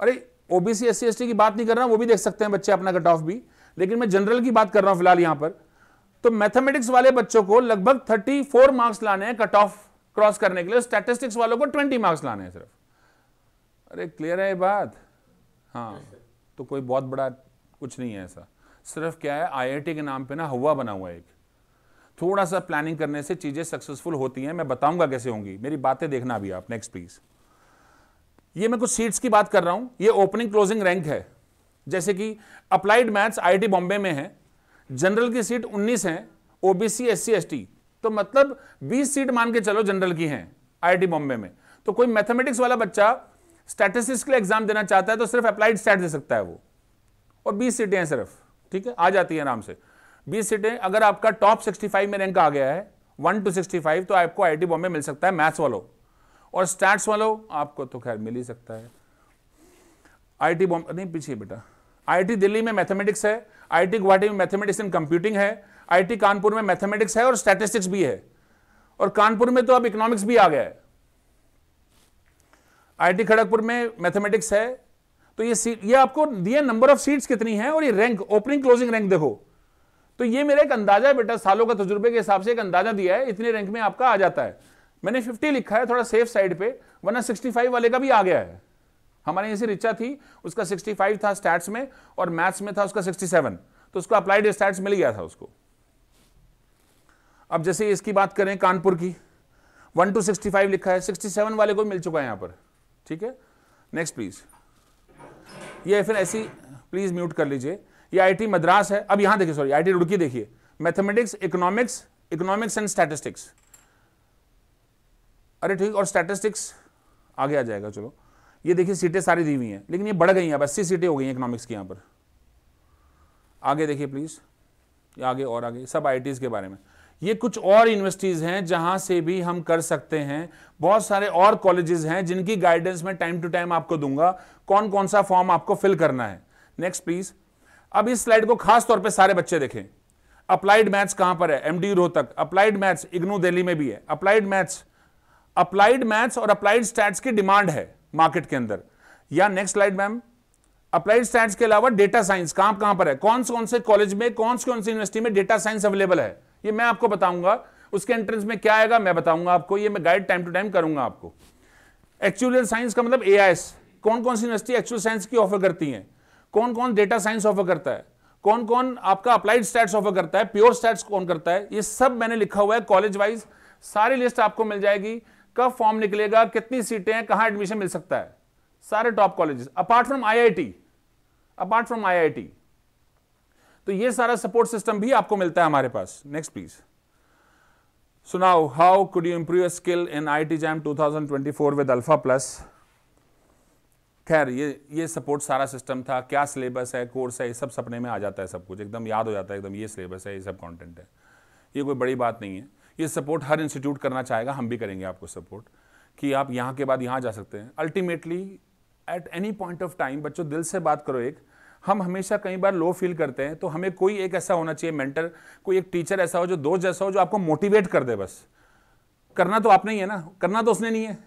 अरे ओबीसी एस सी की बात नहीं कर रहा हूं वो भी देख सकते हैं बच्चे अपना कट ऑफ भी लेकिन मैं जनरल की बात कर रहा हूं फिलहाल यहां पर तो मैथमेटिक्स वाले बच्चों को लगभग 34 मार्क्स लाने हैं कट ऑफ क्रॉस करने के लिए स्टैटिस्टिक्स वालों को 20 मार्क्स लाने हैं सिर्फ अरे क्लियर है ये बात हाँ तो कोई बहुत बड़ा कुछ नहीं है ऐसा सिर्फ क्या है आईआईटी के नाम पे ना हवा बना हुआ है एक थोड़ा सा प्लानिंग करने से चीज़ें सक्सेसफुल होती हैं मैं बताऊंगा कैसे होंगी मेरी बातें देखना अभी आप नेक्स्ट प्लीज ये मैं कुछ सीट्स की बात कर रहा हूं ये ओपनिंग क्लोजिंग रैंक है जैसे कि अप्लाइड मैथ्स आई बॉम्बे में है जनरल की सीट उन्नीस है ओबीसी एससी सी तो मतलब बीस सीट मान के चलो जनरल की है आई बॉम्बे में तो कोई मैथमेटिक्स वाला बच्चा स्टैटिस्टिक्स के लिए एग्जाम देना चाहता है तो सिर्फ अप्लाइड स्टैट दे सकता है वो और बीस सीटें हैं सिर्फ ठीक है आ जाती है आराम से बीस सीटें अगर आपका टॉप 65 में रैंक आ गया है 1 टू 65 तो आपको आई बॉम्बे मिल सकता है मैथ्स वालों और स्टैट्स वालों आपको तो खैर मिल ही सकता है आईटी बॉम्बे नहीं पीछे बेटा आई दिल्ली में मैथमेटिक्स है टी गुवाहाटी में मैथमेटिक्स एंड कंप्यूटिंग है आई कानपुर में मैथमेटिक्स है और स्टैटिस्टिक्स भी है और कानपुर में तो अब इकोनॉमिक्स भी आ गया है आईटी खड़गपुर में मैथमेटिक्स है तो ये ये आपको दिए नंबर ऑफ सीट्स कितनी है और ये रैंक ओपनिंग क्लोजिंग रैंक देखो तो ये मेरा एक अंदाजा है बेटा सालों का तजुर्बे के हिसाब से एक अंदाजा दिया है इतने रैंक में आपका आ जाता है मैंने 50 लिखा है थोड़ा सेफ साइड पे वरना 65 वाले का भी आ गया है हमारे यहाँ से रिचा थी उसका 65 था स्टैट्स में और मैथ्स में था उसका 67 तो उसको अप्लाइड स्टैट्स मिल गया था उसको अब जैसे इसकी बात करें कानपुर की वन टू सिक्सटी फाइव लिखा है सिक्सटी सेवन वाले को मिल चुका है यहां पर ठीक है नेक्स्ट प्लीज ये एफ ऐसी प्लीज म्यूट कर लीजिए ये आईटी मद्रास है अब यहां देखिए सॉरी आईटी रुड़की देखिए mathematics economics economics and statistics अरे ठीक और स्टैटिस्टिक्स आगे आ जाएगा चलो ये देखिए सीटें सारी दी हुई हैं लेकिन ये बढ़ गई हैं अब अस्सी सीटें हो गई हैं इकोनॉमिक्स की यहाँ पर आगे देखिए प्लीज़ आगे और आगे सब आई के बारे में ये कुछ और यूनिवर्सिटीज़ हैं जहाँ से भी हम कर सकते हैं बहुत सारे और कॉलेजेस हैं जिनकी गाइडेंस मैं टाइम टू टाइम आपको दूंगा कौन कौन सा फॉर्म आपको फिल करना है नेक्स्ट प्लीज़ अब इस स्लाइड को खास तौर पे सारे बच्चे देखें अप्लाइड मैथ्स कहां पर है MD Rohtak applied maths IGNOU Delhi में भी है अप्लाइड मैथ्स अप्लाइड मैथ्स और अप्लाइड स्टैट्स की डिमांड है मार्केट के अंदर या next slide ma'am applied stats के अलावा डेटा साइंस कहां कहां पर है कौन कौन से कॉलेज में कौन कौन सी यूनिवर्सिटी में डेटा साइंस अवेलेबल है ये मैं आपको बताऊंगा उसके एंट्रेंस में क्या आएगा मैं बताऊंगा आपको ये मैं गाइड टाइम टू टाइम करूंगा आपको एक्चुअल साइंस का मतलब ए कौन कौन सी यूनिवर्सिटी एक्चुअल साइंस की ऑफर करती है कौन कौन डेटा साइंस ऑफर करता है कौन कौन आपका अप्लाइड स्टैट्स ऑफर करता है प्योर स्टैट्स कौन करता है ये सब मैंने लिखा हुआ है कॉलेज वाइज सारी लिस्ट आपको मिल जाएगी कब फॉर्म निकलेगा कितनी सीटें हैं कहाँ एडमिशन मिल सकता है सारे top colleges apart from IIT apart from IIT तो ये सारा सपोर्ट सिस्टम भी आपको मिलता है हमारे पास नेक्स्ट प्लीज सुनाओ how could you improve skill in I T JAM two thousand twenty four with alpha plus खैर ये ये सपोर्ट सारा सिस्टम था क्या सिलेबस है कोर्स है ये सब सपने में आ जाता है सब कुछ एकदम याद हो जाता है एकदम ये सिलेबस है ये सब कॉन्टेंट है ये कोई बड़ी बात नहीं है ये सपोर्ट हर इंस्टीट्यूट करना चाहेगा हम भी करेंगे आपको सपोर्ट कि आप यहाँ के बाद यहाँ जा सकते हैं ultimately at any point of time बच्चों दिल से बात करो एक हम हमेशा कई बार लो फील करते हैं तो हमें कोई एक ऐसा होना चाहिए मेंटर कोई एक टीचर ऐसा हो जो दोस्त जैसा हो जो आपको मोटिवेट कर दे बस करना तो आपने ही है ना करना तो उसने नहीं है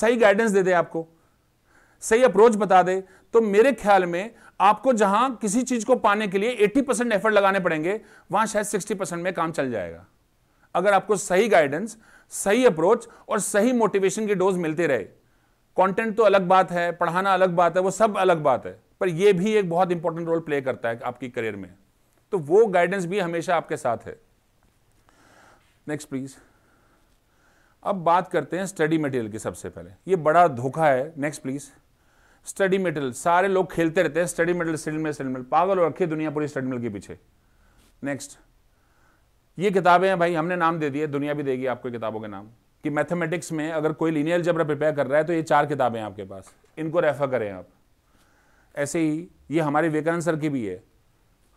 सही गाइडेंस दे दे आपको सही अप्रोच बता दे तो मेरे ख्याल में आपको जहां किसी चीज को पाने के लिए 80 परसेंट एफर्ट लगाने पड़ेंगे वहां शायद 60 परसेंट में काम चल जाएगा अगर आपको सही गाइडेंस सही अप्रोच और सही मोटिवेशन की डोज मिलती रहे कंटेंट तो अलग बात है पढ़ाना अलग बात है वो सब अलग बात है पर यह भी एक बहुत इंपॉर्टेंट रोल प्ले करता है आपकी करियर में तो वो गाइडेंस भी हमेशा आपके साथ है नेक्स्ट प्लीज अब बात करते हैं स्टडी मटेरियल की सबसे पहले ये बड़ा धोखा है नेक्स्ट प्लीज स्टडी मटेरियल सारे लोग खेलते रहते हैं study material study material study पागल और दुनिया पूरी स्टडी मटेरियल के पीछे नेक्स्ट ये किताबें हैं भाई हमने नाम दे दिए दुनिया भी देगी आपको किताबों के नाम कि मैथमेटिक्स में अगर कोई लीनियर जबरा प्रिपेयर कर रहा है तो ये चार किताबें हैं आपके पास इनको रेफर करें आप ऐसे ही ये हमारे विवेकानंद सर की भी है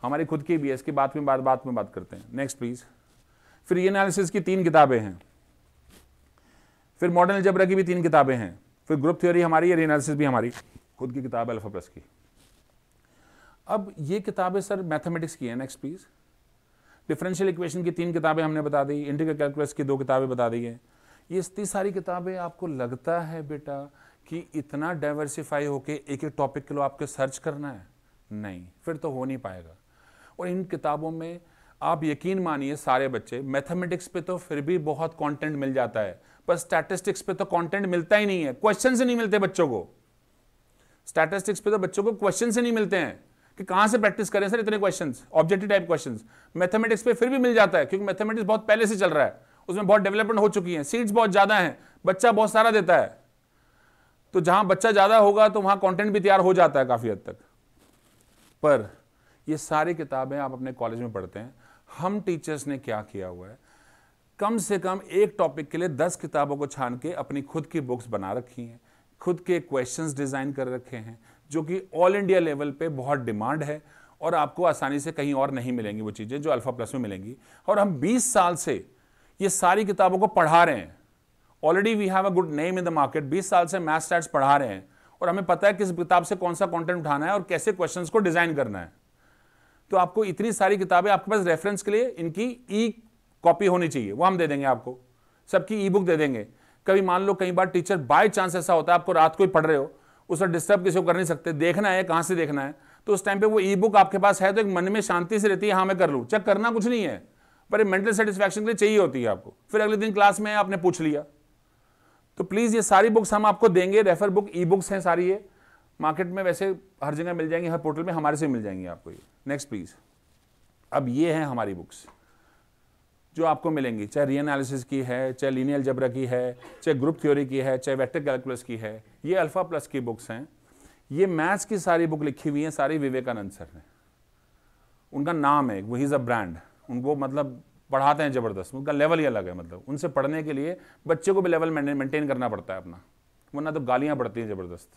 हमारे खुद की भी है इसके बाद में बात बात में बात करते हैं नेक्स्ट प्लीज फिर ये एनालिसिस की तीन किताबें हैं फिर मॉडर्न जबरा की भी तीन किताबें हैं फिर ग्रुप थ्योरी हमारी या एनालिसिस भी हमारी खुद की किताब अल्फा प्लस की अब ये किताबें सर मैथमेटिक्स की हैं नेक्स्ट प्लीज डिफरेंशियल इक्वेशन की तीन किताबें हमने बता दी इंटीग्रल कैलकुलस की दो किताबें बता दी हैं ये इतनी सारी किताबें आपको लगता है बेटा कि इतना डाइवर्सिफाई होके एक एक टॉपिक के लिए आपको सर्च करना है नहीं फिर तो हो नहीं पाएगा और इन किताबों में आप यकीन मानिए सारे बच्चे मैथमेटिक्स पे तो फिर भी बहुत कंटेंट मिल जाता है पर स्टैटिस्टिक्स पे तो कंटेंट मिलता ही नहीं है क्वेश्चन से नहीं मिलते बच्चों को स्टैटिस्टिक्स पे तो बच्चों को क्वेश्चन से नहीं मिलते हैं कि कहाँ से प्रैक्टिस करें सर इतने question objective type question mathematics पे फिर भी मिल जाता है क्योंकि मैथमेटिक्स बहुत पहले से चल रहा है उसमें बहुत डेवलपमेंट हो चुकी है सीट्स बहुत ज़्यादा है बच्चा बहुत सारा देता है तो जहां बच्चा ज़्यादा होगा तो वहां कंटेंट भी तैयार हो जाता है काफ़ी हद तक पर ये सारी किताबें आप अपने कॉलेज में पढ़ते हैं हम टीचर्स ने क्या किया हुआ है कम से कम एक टॉपिक के लिए दस किताबों को छान के अपनी खुद की बुक्स बना रखी हैं खुद के क्वेश्चंस डिज़ाइन कर रखे हैं जो कि ऑल इंडिया लेवल पे बहुत डिमांड है और आपको आसानी से कहीं और नहीं मिलेंगी वो चीज़ें जो अल्फ़ा प्लस में मिलेंगी और हम 20 साल से ये सारी किताबों को पढ़ा रहे हैं already we have a good name in the market 20 साल से मैथ स्टैट्स पढ़ा रहे हैं और हमें पता है किस किताब से कौन सा कंटेंट उठाना है और कैसे क्वेश्चन को डिजाइन करना है तो आपको इतनी सारी किताबें आपके पास रेफरेंस के लिए इनकी ई कॉपी होनी चाहिए वो हम दे देंगे आपको सबकी ई बुक दे देंगे कभी मान लो कई बार टीचर बाय चांस ऐसा होता है आपको रात को ही पढ़ रहे हो उसे डिस्टर्ब किसी को कर नहीं सकते देखना है कहाँ से देखना है तो उस टाइम पे वो ई बुक आपके पास है तो एक मन में शांति से रहती है हाँ मैं कर लूँ चेक करना कुछ नहीं है पर मेंटल सेटिस्फैक्शन के लिए चाहिए होती है आपको फिर अगले दिन क्लास में आपने पूछ लिया तो प्लीज़ ये सारी बुक्स हम आपको देंगे रेफर बुक ई बुक्स हैं सारी ये मार्केट में वैसे हर जगह मिल जाएंगी हर पोर्टल में हमारे से मिल जाएंगी आपको ये नेक्स्ट प्लीज़ अब ये हैं हमारी बुक्स जो आपको मिलेंगी चाहे रीएनालिसिस की है चाहे लीनियल जबरा की है चाहे ग्रुप थ्योरी की है चाहे वेक्टर कैलकुलस की है ये अल्फ़ा प्लस की बुक्स हैं ये मैथ्स की सारी बुक लिखी हुई हैं सारी विवेकानंद सर ने उनका नाम है वो इज़ अ ब्रांड उनको मतलब पढ़ाते हैं ज़बरदस्त उनका लेवल ही अलग है मतलब उनसे पढ़ने के लिए बच्चे को भी लेवल मेंटेन करना पड़ता है अपना वरना तो गालियां पड़ती हैं ज़बरदस्त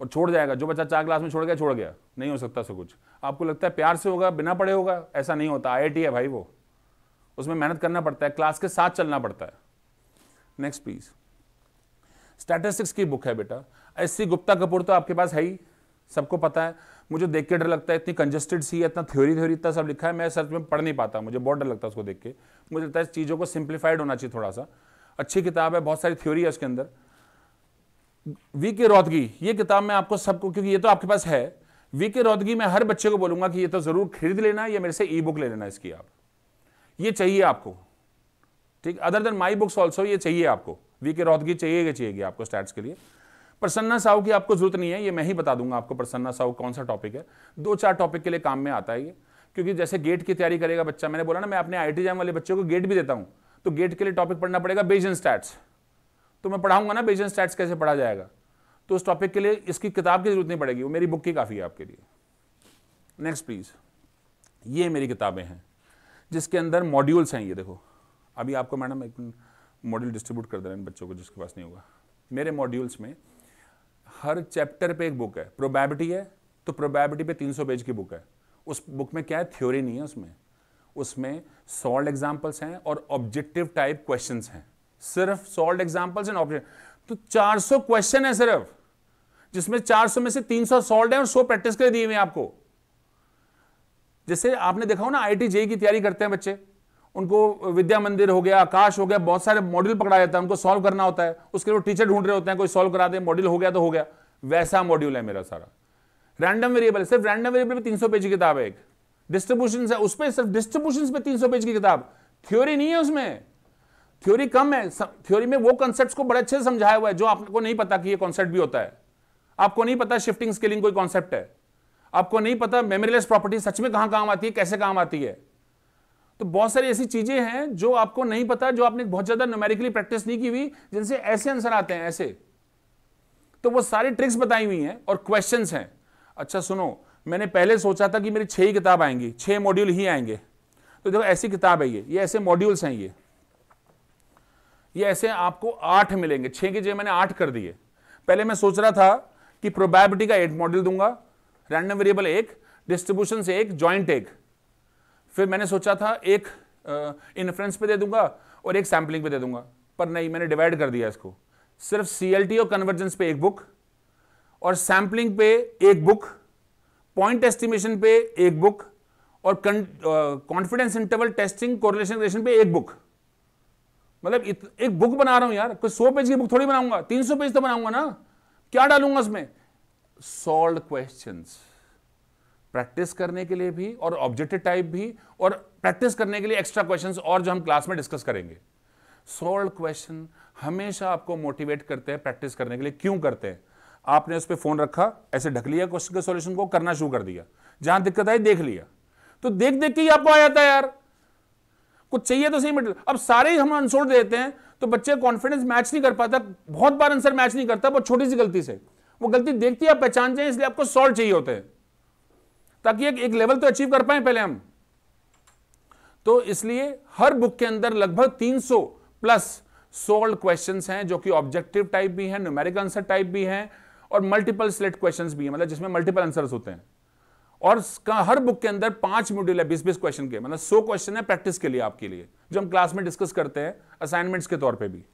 और छोड़ जाएगा जो बच्चा चार क्लास में छोड़ गया छोड़ गया नहीं हो सकता सो कुछ आपको लगता है प्यार से होगा बिना पढ़े होगा ऐसा नहीं होता आई है भाई वो उसमें मेहनत करना पड़ता है क्लास के साथ चलना पड़ता है नेक्स्ट पीस स्टैटिस्टिक्स की बुक है बेटा एस सी गुप्ता कपूर तो आपके पास है ही सबको पता है मुझे देख के डर लगता है इतनी कंजस्टेड सी है इतना थ्योरी थ्योरी इतना सब लिखा है मैं सच में पढ़ नहीं पाता मुझे बहुत डर लगता है उसको देख के मुझे लगता है चीज़ों को सिंप्लीफाइड होना चाहिए थोड़ा सा अच्छी किताब है बहुत सारी थ्योरी है उसके अंदर वी के रौदगी ये किताब मैं आपको सबको क्योंकि ये तो आपके पास है वी के रौदगी मैं हर बच्चे को बोलूंगा कि ये तो ज़रूर खरीद लेना या मेरे से ई बुक ले लेना इसकी आप ये चाहिए आपको ठीक other than my books also ये चाहिए आपको वी के रौदगी चाहिए चाहिए आपको स्टैट्स के लिए प्रसन्ना साहू की आपको जरूरत नहीं है ये मैं ही बता दूंगा आपको प्रसन्ना साहू कौन सा टॉपिक है दो चार टॉपिक के लिए काम में आता है ये क्योंकि जैसे गेट की तैयारी करेगा बच्चा मैंने बोला ना मैं अपने आई जैम वाले बच्चों को गेट भी देता हूँ तो गेट के लिए टॉपिक पढ़ना पड़ेगा बेजन स्टैट्स तो मैं पढ़ाऊंगा ना बेजन स्टैट्स कैसे पढ़ा जाएगा तो उस टॉपिक के लिए इसकी किताब की जरूरत नहीं पड़ेगी वो मेरी बुक की काफ़ी है आपके लिए नेक्स्ट प्लीज़ ये मेरी किताबें हैं जिसके अंदर मॉड्यूल्स हैं ये देखो अभी आपको मैडम एक मॉड्यूल डिस्ट्रीब्यूट कर दे रहे हैं बच्चों को जिसके पास नहीं होगा मेरे मॉड्यूल्स में हर चैप्टर पे एक बुक है प्रोबेबिलिटी है तो प्रोबेबिलिटी पे 300 पेज की बुक है उस बुक में क्या है थ्योरी नहीं है उसमें उसमें सॉल्ड एग्जाम्पल्स हैं और ऑब्जेक्टिव टाइप क्वेश्चन हैं सिर्फ सॉल्ड एग्जाम्पल्स एंड ऑब्जेक्ट तो 400 क्वेश्चन है सिर्फ जिसमें 400 में से 300 सौ सॉल्ड है और 100 प्रैक्टिस के लिए दिए हुए आपको जैसे आपने देखा हो ना आई टी की तैयारी करते हैं बच्चे उनको विद्या मंदिर हो गया आकाश हो गया बहुत सारे मॉड्यूल पकड़ा जाता है उनको सॉल्व करना होता है उसके लिए टीचर ढूंढ रहे होते हैं कोई सॉल्व करा दे मॉड्यूल हो गया तो हो गया वैसा मॉड्यूल है मेरा सारा रैंडम वेरिएबल सिर्फ रैंडम वेरिएबल पे 300 पेज की किताब है एक डिस्ट्रीब्यूशन है उस पर सिर्फ डिस्ट्रीब्यूशन पे 300 पेज की किताब थ्योरी नहीं है उसमें थ्योरी कम है थ्योरी में वो कॉन्सेप्ट को बड़े अच्छे से समझाया हुआ है जो आपको नहीं पता कि ये कॉन्सेप्ट भी होता है आपको नहीं पता शिफ्टिंग स्केलिंग कोई कॉन्सेप्ट है आपको नहीं पता मेमोरीलेस प्रॉपर्टी सच में कहां काम आती है कैसे काम आती है तो बहुत सारी ऐसी चीजें हैं जो आपको नहीं पता जो आपने बहुत ज्यादा न्यूमेरिकली प्रैक्टिस नहीं की हुई जिनसे ऐसे आंसर आते हैं ऐसे तो वो सारी ट्रिक्स बताई हुई हैं और क्वेश्चंस हैं अच्छा सुनो मैंने पहले सोचा था कि मेरी छह ही किताब आएंगी छह मॉड्यूल ही आएंगे तो देखो ऐसी किताब है ये ये ऐसे मॉड्यूल्स हैं ये ये ऐसे आपको आठ मिलेंगे छह की जगह मैंने आठ कर दिए पहले मैं सोच रहा था कि प्रोबेबिलिटी का एट मॉड्यूल दूंगा रैंडम वेरिएबल एक डिस्ट्रीब्यूशन से एक ज्वाइंट एक फिर मैंने सोचा था एक इन्फ्रेंस पे दे दूंगा और एक सैम्पलिंग पे दे दूंगा पर नहीं मैंने डिवाइड कर दिया इसको सिर्फ सी और कन्वर्जेंस पे एक बुक और सैम्पलिंग पे एक बुक पॉइंट एस्टिमेशन पे एक बुक और confidence interval testing correlation relation पे एक बुक मतलब एक बुक बना रहा हूं यार कोई सौ पेज की बुक थोड़ी बनाऊंगा तीन सौ पेज तो बनाऊंगा ना क्या डालूंगा उसमें सॉल्व क्वेश्चंस प्रैक्टिस करने के लिए भी और ऑब्जेक्टिव टाइप भी और प्रैक्टिस करने के लिए एक्स्ट्रा क्वेश्चंस और जो हम क्लास में डिस्कस करेंगे सोल्व क्वेश्चन हमेशा आपको मोटिवेट करते हैं प्रैक्टिस करने के लिए क्यों करते हैं आपने उस पर फोन रखा ऐसे ढक लिया क्वेश्चन के सॉल्यूशन को करना शुरू कर दिया जहां दिक्कत आई देख लिया तो देख देख के ही आपको आ जाता है यार कुछ चाहिए तो सही मटेरियल अब सारे हम आंसर देते हैं तो बच्चे कॉन्फिडेंस मैच नहीं कर पाता बहुत बार आंसर मैच नहीं करता बहुत छोटी सी गलती से वो गलती देखती है आप पहचान जाए इसलिए आपको सॉल्व चाहिए होते हैं ताकि एक, एक लेवल तो अचीव कर पाए पहले हम तो इसलिए हर बुक के अंदर लगभग 300 प्लस सोल्ड क्वेश्चन हैं जो कि ऑब्जेक्टिव टाइप भी हैं न्यूमेरिक आंसर टाइप भी हैं और मल्टीपल सिलेक्ट क्वेश्चन भी हैं मतलब जिसमें मल्टीपल आंसर्स होते हैं और हर बुक के अंदर पांच मॉड्यूल है बीस बीस क्वेश्चन के मतलब सौ क्वेश्चन है प्रैक्टिस के लिए आपके लिए जो हम क्लास में डिस्कस करते हैं असाइनमेंट्स के तौर पर भी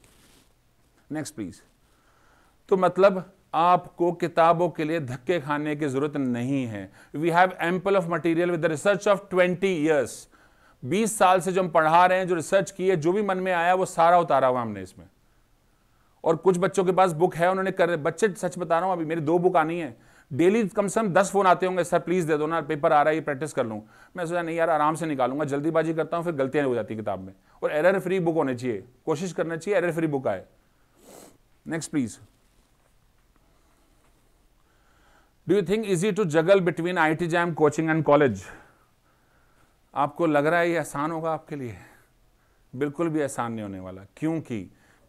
नेक्स्ट प्लीज तो मतलब आपको किताबों के लिए धक्के खाने की जरूरत नहीं है we have ample of material with research of twenty years बीस साल से जो हम पढ़ा रहे हैं जो रिसर्च की है जो भी मन में आया वो सारा उतारा हुआ हमने इसमें और कुछ बच्चों के पास बुक है उन्होंने कर बच्चे सच बता रहा हूं अभी मेरी दो बुक आनी है डेली कम से कम दस फोन आते होंगे सर प्लीज़ दे दो ना पेपर आ रहा है ये प्रैक्टिस कर लूँ मैं सोचा नहीं यार आराम से निकालूंगा जल्दीबाजी करता हूँ फिर गलतियां हो जाती किताब में और एरर फ्री बुक होनी चाहिए कोशिश करना चाहिए एरर फ्री बुक आए next please do you think easy to juggle between I T JAM coaching and college आपको लग रहा है ये आसान होगा आपके लिए बिल्कुल भी आसान नहीं होने वाला क्योंकि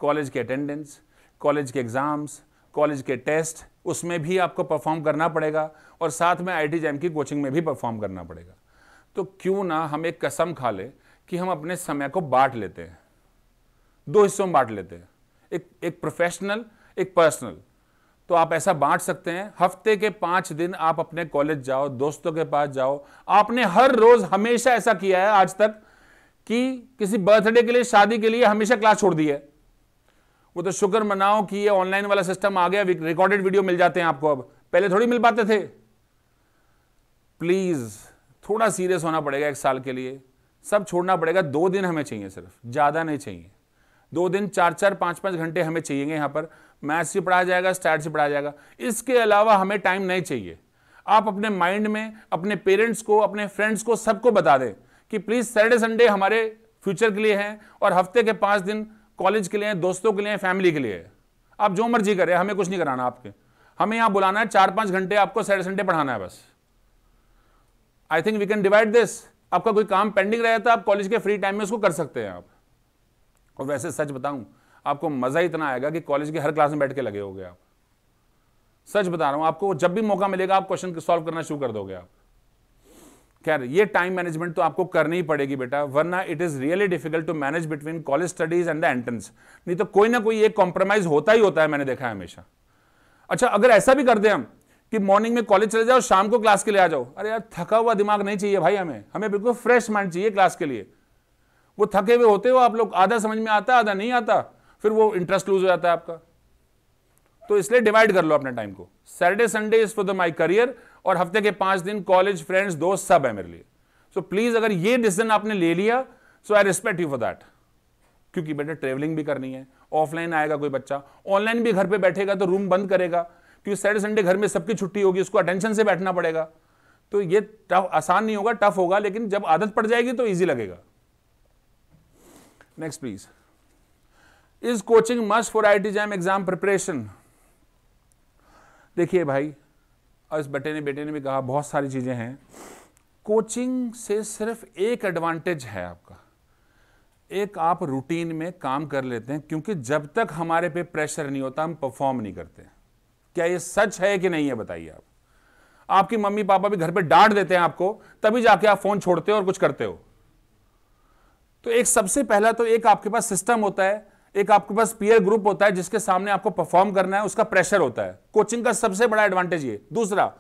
कॉलेज के अटेंडेंस कॉलेज के एग्ज़ाम्स कॉलेज के टेस्ट उसमें भी आपको परफॉर्म करना पड़ेगा और साथ में आई टी जैम की कोचिंग में भी परफॉर्म करना पड़ेगा तो क्यों ना हम एक कसम खा ले कि हम अपने समय को बांट लेते हैं दो हिस्सों में बांट लेते हैं एक एक प्रोफेशनल एक पर्सनल तो आप ऐसा बांट सकते हैं हफ्ते के पांच दिन आप अपने कॉलेज जाओ दोस्तों के पास जाओ आपने हर रोज हमेशा ऐसा किया है आज तक कि किसी बर्थडे के लिए शादी के लिए हमेशा क्लास छोड़ दी है वो तो शुक्र मनाओ कि ये ऑनलाइन वाला सिस्टम आ गया रिकॉर्डेड वीडियो मिल जाते हैं आपको अब पहले थोड़ी मिल पाते थे प्लीज थोड़ा सीरियस होना पड़ेगा एक साल के लिए सब छोड़ना पड़ेगा दो दिन हमें चाहिए सिर्फ ज़्यादा नहीं चाहिए दो दिन चार चार पांच पांच घंटे हमें चाहिए यहां पर मैथ से पढ़ाया जाएगा स्टैट से पढ़ाया जाएगा इसके अलावा हमें टाइम नहीं चाहिए आप अपने माइंड में अपने पेरेंट्स को अपने फ्रेंड्स को सबको बता दें कि प्लीज़ सैटरडे संडे हमारे फ्यूचर के लिए हैं और हफ्ते के पाँच दिन कॉलेज के लिए हैं दोस्तों के लिए हैं फैमिली के लिए है आप जो मर्जी करें हमें कुछ नहीं कराना आपके हमें यहाँ बुलाना है चार पाँच घंटे आपको सैटरडे संडे पढ़ाना है बस I think we can divide this आपका कोई काम पेंडिंग रहता है आप कॉलेज के फ्री टाइम में उसको कर सकते हैं आप और वैसे सच बताऊं आपको मज़ा इतना आएगा कि कॉलेज की हर क्लास में बैठ के लगे हो गए आप सच बता रहा हूं आपको जब भी मौका मिलेगा आप क्वेश्चन सॉल्व करना शुरू कर दोगे आप खैर ये टाइम मैनेजमेंट तो आपको करनी ही पड़ेगी बेटा वरना it is really difficult to manage between college studies and the entrance नहीं तो कोई ना कोई एक कॉम्प्रोमाइज होता ही होता है मैंने देखा है हमेशा अच्छा अगर ऐसा भी कर दें हम कि मॉर्निंग में कॉलेज चले जाओ शाम को क्लास के लिए आ जाओ अरे यार थका हुआ दिमाग नहीं चाहिए भाई हमें हमें बिल्कुल फ्रेश माइंड चाहिए क्लास के लिए वो थके हुए होते हो आप लोग आधा समझ में आता आधा नहीं आता फिर वो इंटरेस्ट लूज हो जाता है आपका तो इसलिए डिवाइड कर लो अपने टाइम को Saturday Sunday is for the my career और हफ्ते के पांच दिन कॉलेज फ्रेंड्स दोस्त सब है मेरे लिए सो so, प्लीज अगर ये डिसीजन आपने ले लिया so I respect you for that क्योंकि बेटा ट्रेवलिंग भी करनी है ऑफलाइन आएगा कोई बच्चा ऑनलाइन भी घर पे बैठेगा तो रूम बंद करेगा क्योंकि सैटरडे संडे घर में सबकी छुट्टी होगी उसको अटेंशन से बैठना पड़ेगा तो ये टफ आसान नहीं होगा टफ होगा लेकिन जब आदत पड़ जाएगी तो ईजी लगेगा next please is coaching must for I T JAM exam preparation देखिए भाई और इस बेटे ने बेटे ने भी कहा बहुत सारी चीज़ें हैं कोचिंग से सिर्फ एक एडवांटेज है आपका एक आप रूटीन में काम कर लेते हैं क्योंकि जब तक हमारे पे प्रेशर नहीं होता हम परफॉर्म नहीं करते क्या ये सच है कि नहीं है बताइए आप आपकी मम्मी पापा भी घर पे डांट देते हैं आपको तभी जाके आप फोन छोड़ते हो और कुछ करते हो तो एक सबसे पहला तो एक आपके पास सिस्टम होता है एक आपके पास पीयर ग्रुप होता है जिसके सामने आपको परफॉर्म करना है उसका प्रेशर होता है कोचिंग का सबसे बड़ा एडवांटेज ये दूसरा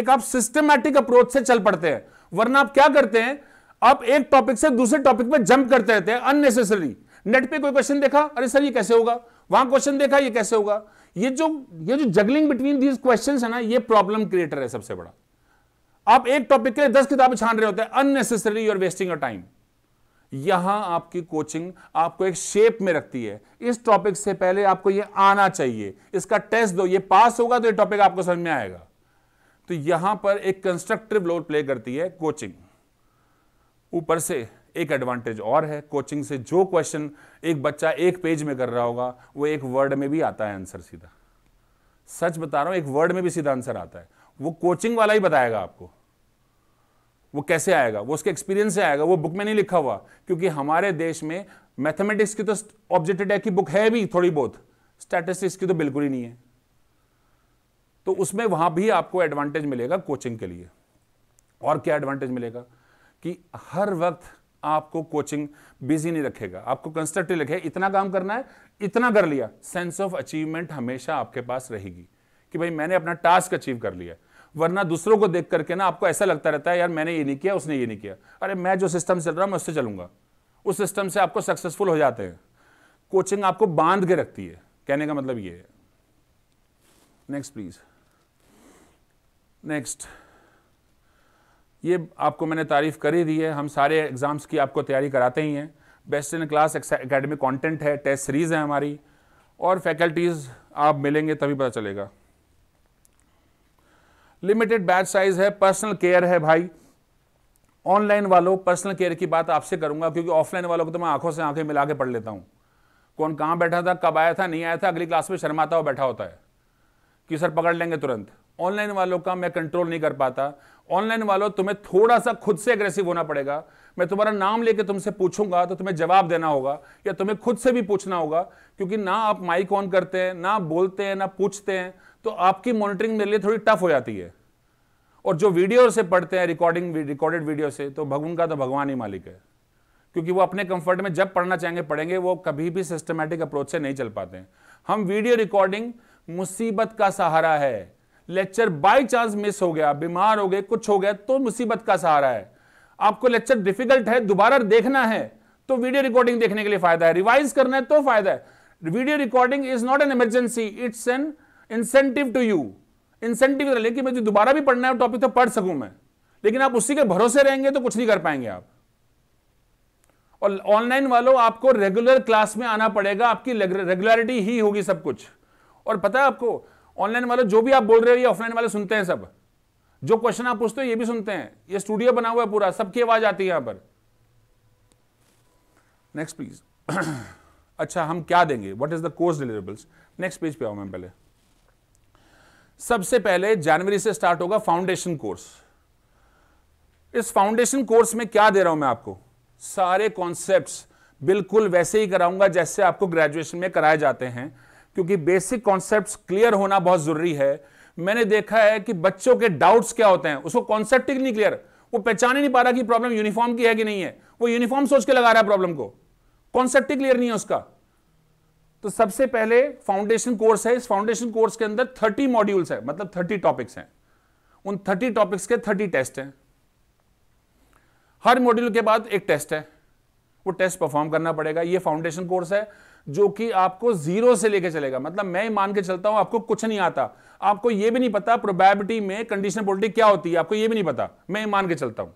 एक आप सिस्टमैटिक अप्रोच से चल पड़ते हैं वरना आप क्या करते हैं आप एक टॉपिक से दूसरे टॉपिक पे जंप करते रहते हैं अननेसेसरी नेट पे कोई क्वेश्चन देखा अरे सर ये कैसे होगा वहां क्वेश्चन देखा ये कैसे होगा ये जो ये जो जगलिंग बिटवीन दीज क्वेश्चन है ना ये प्रॉब्लम क्रिएटर है सबसे बड़ा आप एक टॉपिक के लिए दस किताबें छान रहे होते हैं unnecessary you're wasting a time यहां आपकी कोचिंग आपको एक शेप में रखती है इस टॉपिक से पहले आपको ये आना चाहिए इसका टेस्ट दो ये पास होगा तो ये टॉपिक आपको समझ में आएगा तो यहां पर एक कंस्ट्रक्टिव रोल प्ले करती है कोचिंग ऊपर से एक एडवांटेज और है कोचिंग से जो क्वेश्चन एक बच्चा एक पेज में कर रहा होगा वो एक वर्ड में भी आता है आंसर सीधा सच बता रहा हूं एक वर्ड में भी सीधा आंसर आता है वो कोचिंग वाला ही बताएगा आपको वो कैसे आएगा वो उसके एक्सपीरियंस से आएगा वो बुक में नहीं लिखा हुआ क्योंकि हमारे देश में मैथमेटिक्स की तो ऑब्जेक्टेड है बुक है भी थोड़ी बहुत स्टैटिस्टिक्स की तो बिल्कुल ही नहीं है तो उसमें वहां भी आपको एडवांटेज मिलेगा कोचिंग के लिए और क्या एडवांटेज मिलेगा कि हर वक्त आपको कोचिंग बिजी नहीं रखेगा आपको कंस्ट्रक्टिव लिखे इतना काम करना है इतना कर लिया सेंस ऑफ अचीवमेंट हमेशा आपके पास रहेगी कि भाई मैंने अपना टास्क अचीव कर लिया वरना दूसरों को देख करके ना आपको ऐसा लगता रहता है यार मैंने ये नहीं किया उसने ये नहीं किया अरे मैं जो सिस्टम चल रहा हूँ मैं उससे चलूंगा उस सिस्टम से आपको सक्सेसफुल हो जाते हैं कोचिंग आपको बांध के रखती है कहने का मतलब ये है नेक्स्ट प्लीज नेक्स्ट ये आपको मैंने तारीफ कर ही दी है हम सारे एग्जाम्स की आपको तैयारी कराते ही हैं best in class academic content है टेस्ट सीरीज़ है हमारी और फैकल्टीज़ आप मिलेंगे तभी पता चलेगा लिमिटेड बैच साइज है पर्सनल केयर है भाई ऑनलाइन वालों पर्सनल केयर की बात आपसे करूंगा क्योंकि ऑफलाइन वालों को तो मैं आंखों से आंखें मिला के पढ़ लेता हूं कौन कहां बैठा था कब आया था नहीं आया था अगली क्लास में शर्माता हुआ बैठा होता है कि सर पकड़ लेंगे तुरंत ऑनलाइन वालों का मैं कंट्रोल नहीं कर पाता ऑनलाइन वालों तुम्हें थोड़ा सा खुद से अग्रेसिव होना पड़ेगा मैं तुम्हारा नाम लेके तुमसे पूछूंगा तो तुम्हें जवाब देना होगा या तुम्हें खुद से भी पूछना होगा क्योंकि ना आप माइक ऑन करते हैं ना बोलते हैं ना पूछते हैं तो आपकी मॉनिटरिंग मेरे लिए थोड़ी टफ हो जाती है और जो वीडियो से पढ़ते हैं रिकॉर्डिंग रिकॉर्डेड वीडियो से तो भगवान का तो भगवान ही मालिक है क्योंकि वो अपने कंफर्ट में जब पढ़ना चाहेंगे पढ़ेंगे वो कभी भी सिस्टमेटिक अप्रोच से नहीं चल पाते हैं हम वीडियो रिकॉर्डिंग मुसीबत का सहारा है लेक्चर बाई चांस मिस हो गया बीमार हो गए कुछ हो गया तो मुसीबत का सहारा है आपको लेक्चर डिफिकल्ट है दोबारा देखना है तो वीडियो रिकॉर्डिंग देखने के लिए फायदा है रिवाइज करना है तो फायदा है video recording is not an emergency it's an incentive to you incentive लेकिन मुझे दोबारा भी पढ़ना है टॉपिक तो पढ़ सकूं मैं लेकिन आप उसी के भरोसे रहेंगे तो कुछ नहीं कर पाएंगे आप और ऑनलाइन वालों आपको रेगुलर क्लास में आना पड़ेगा आपकी रेगुलरिटी ही होगी सब कुछ और पता है आपको ऑनलाइन वालों जो भी आप बोल रहे हो ये ऑफलाइन वाले सुनते हैं सब जो क्वेश्चन आप पूछते हो ये भी सुनते हैं ये स्टूडियो बना हुआ है पूरा सबकी आवाज आती है यहां पर नेक्स्ट प्लीज अच्छा हम क्या देंगे what is the course deliverables next page पे आओ मैम पहले सबसे पहले जनवरी से स्टार्ट होगा फाउंडेशन कोर्स इस फाउंडेशन कोर्स में क्या दे रहा हूं मैं आपको सारे कॉन्सेप्ट्स बिल्कुल वैसे ही कराऊंगा जैसे आपको ग्रेजुएशन में कराए जाते हैं क्योंकि बेसिक कॉन्सेप्ट्स क्लियर होना बहुत जरूरी है मैंने देखा है कि बच्चों के डाउट्स क्या होते हैं उसको कॉन्सेप्ट ही नहीं क्लियर वो पहचान ही नहीं पा रहा कि प्रॉब्लम यूनिफॉर्म की है कि नहीं है वो यूनिफॉर्म सोच के लगा रहा है प्रॉब्लम को कॉन्सेप्ट ही क्लियर नहीं है उसका तो सबसे पहले फाउंडेशन कोर्स है इस फाउंडेशन कोर्स के अंदर थर्टी मॉड्यूल्स है मतलब थर्टी टॉपिक्स हैं उन थर्टी टॉपिक्स के थर्टी टेस्ट हैं हर मॉड्यूल के बाद एक टेस्ट है वो टेस्ट परफॉर्म करना पड़ेगा ये फाउंडेशन कोर्स है जो कि आपको जीरो से लेके चलेगा मतलब मैं मान के चलता हूं आपको कुछ नहीं आता आपको ये भी नहीं पता प्रोबेबिलिटी में कंडीशन पोलिटी क्या होती है आपको ये भी नहीं पता मैं मान के चलता हूं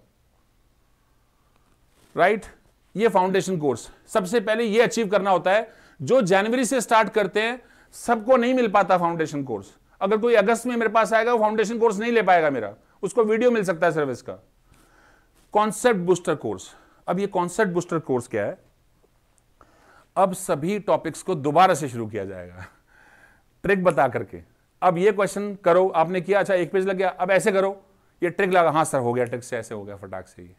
राइट right? ये फाउंडेशन कोर्स सबसे पहले ये अचीव करना होता है जो जनवरी से स्टार्ट करते हैं सबको नहीं मिल पाता फाउंडेशन कोर्स अगर कोई अगस्त में मेरे पास आएगा वो फाउंडेशन कोर्स नहीं ले पाएगा मेरा उसको वीडियो मिल सकता है सर्विस का कॉन्सेप्ट बूस्टर कोर्स अब ये कॉन्सेप्ट बूस्टर कोर्स क्या है अब सभी टॉपिक्स को दोबारा से शुरू किया जाएगा ट्रिक बता करके अब ये क्वेश्चन करो आपने किया अच्छा एक पेज लग गया अब ऐसे करो ये ट्रिक लगा हाँ सर हो गया ट्रिक से ऐसे हो गया फटाक से ये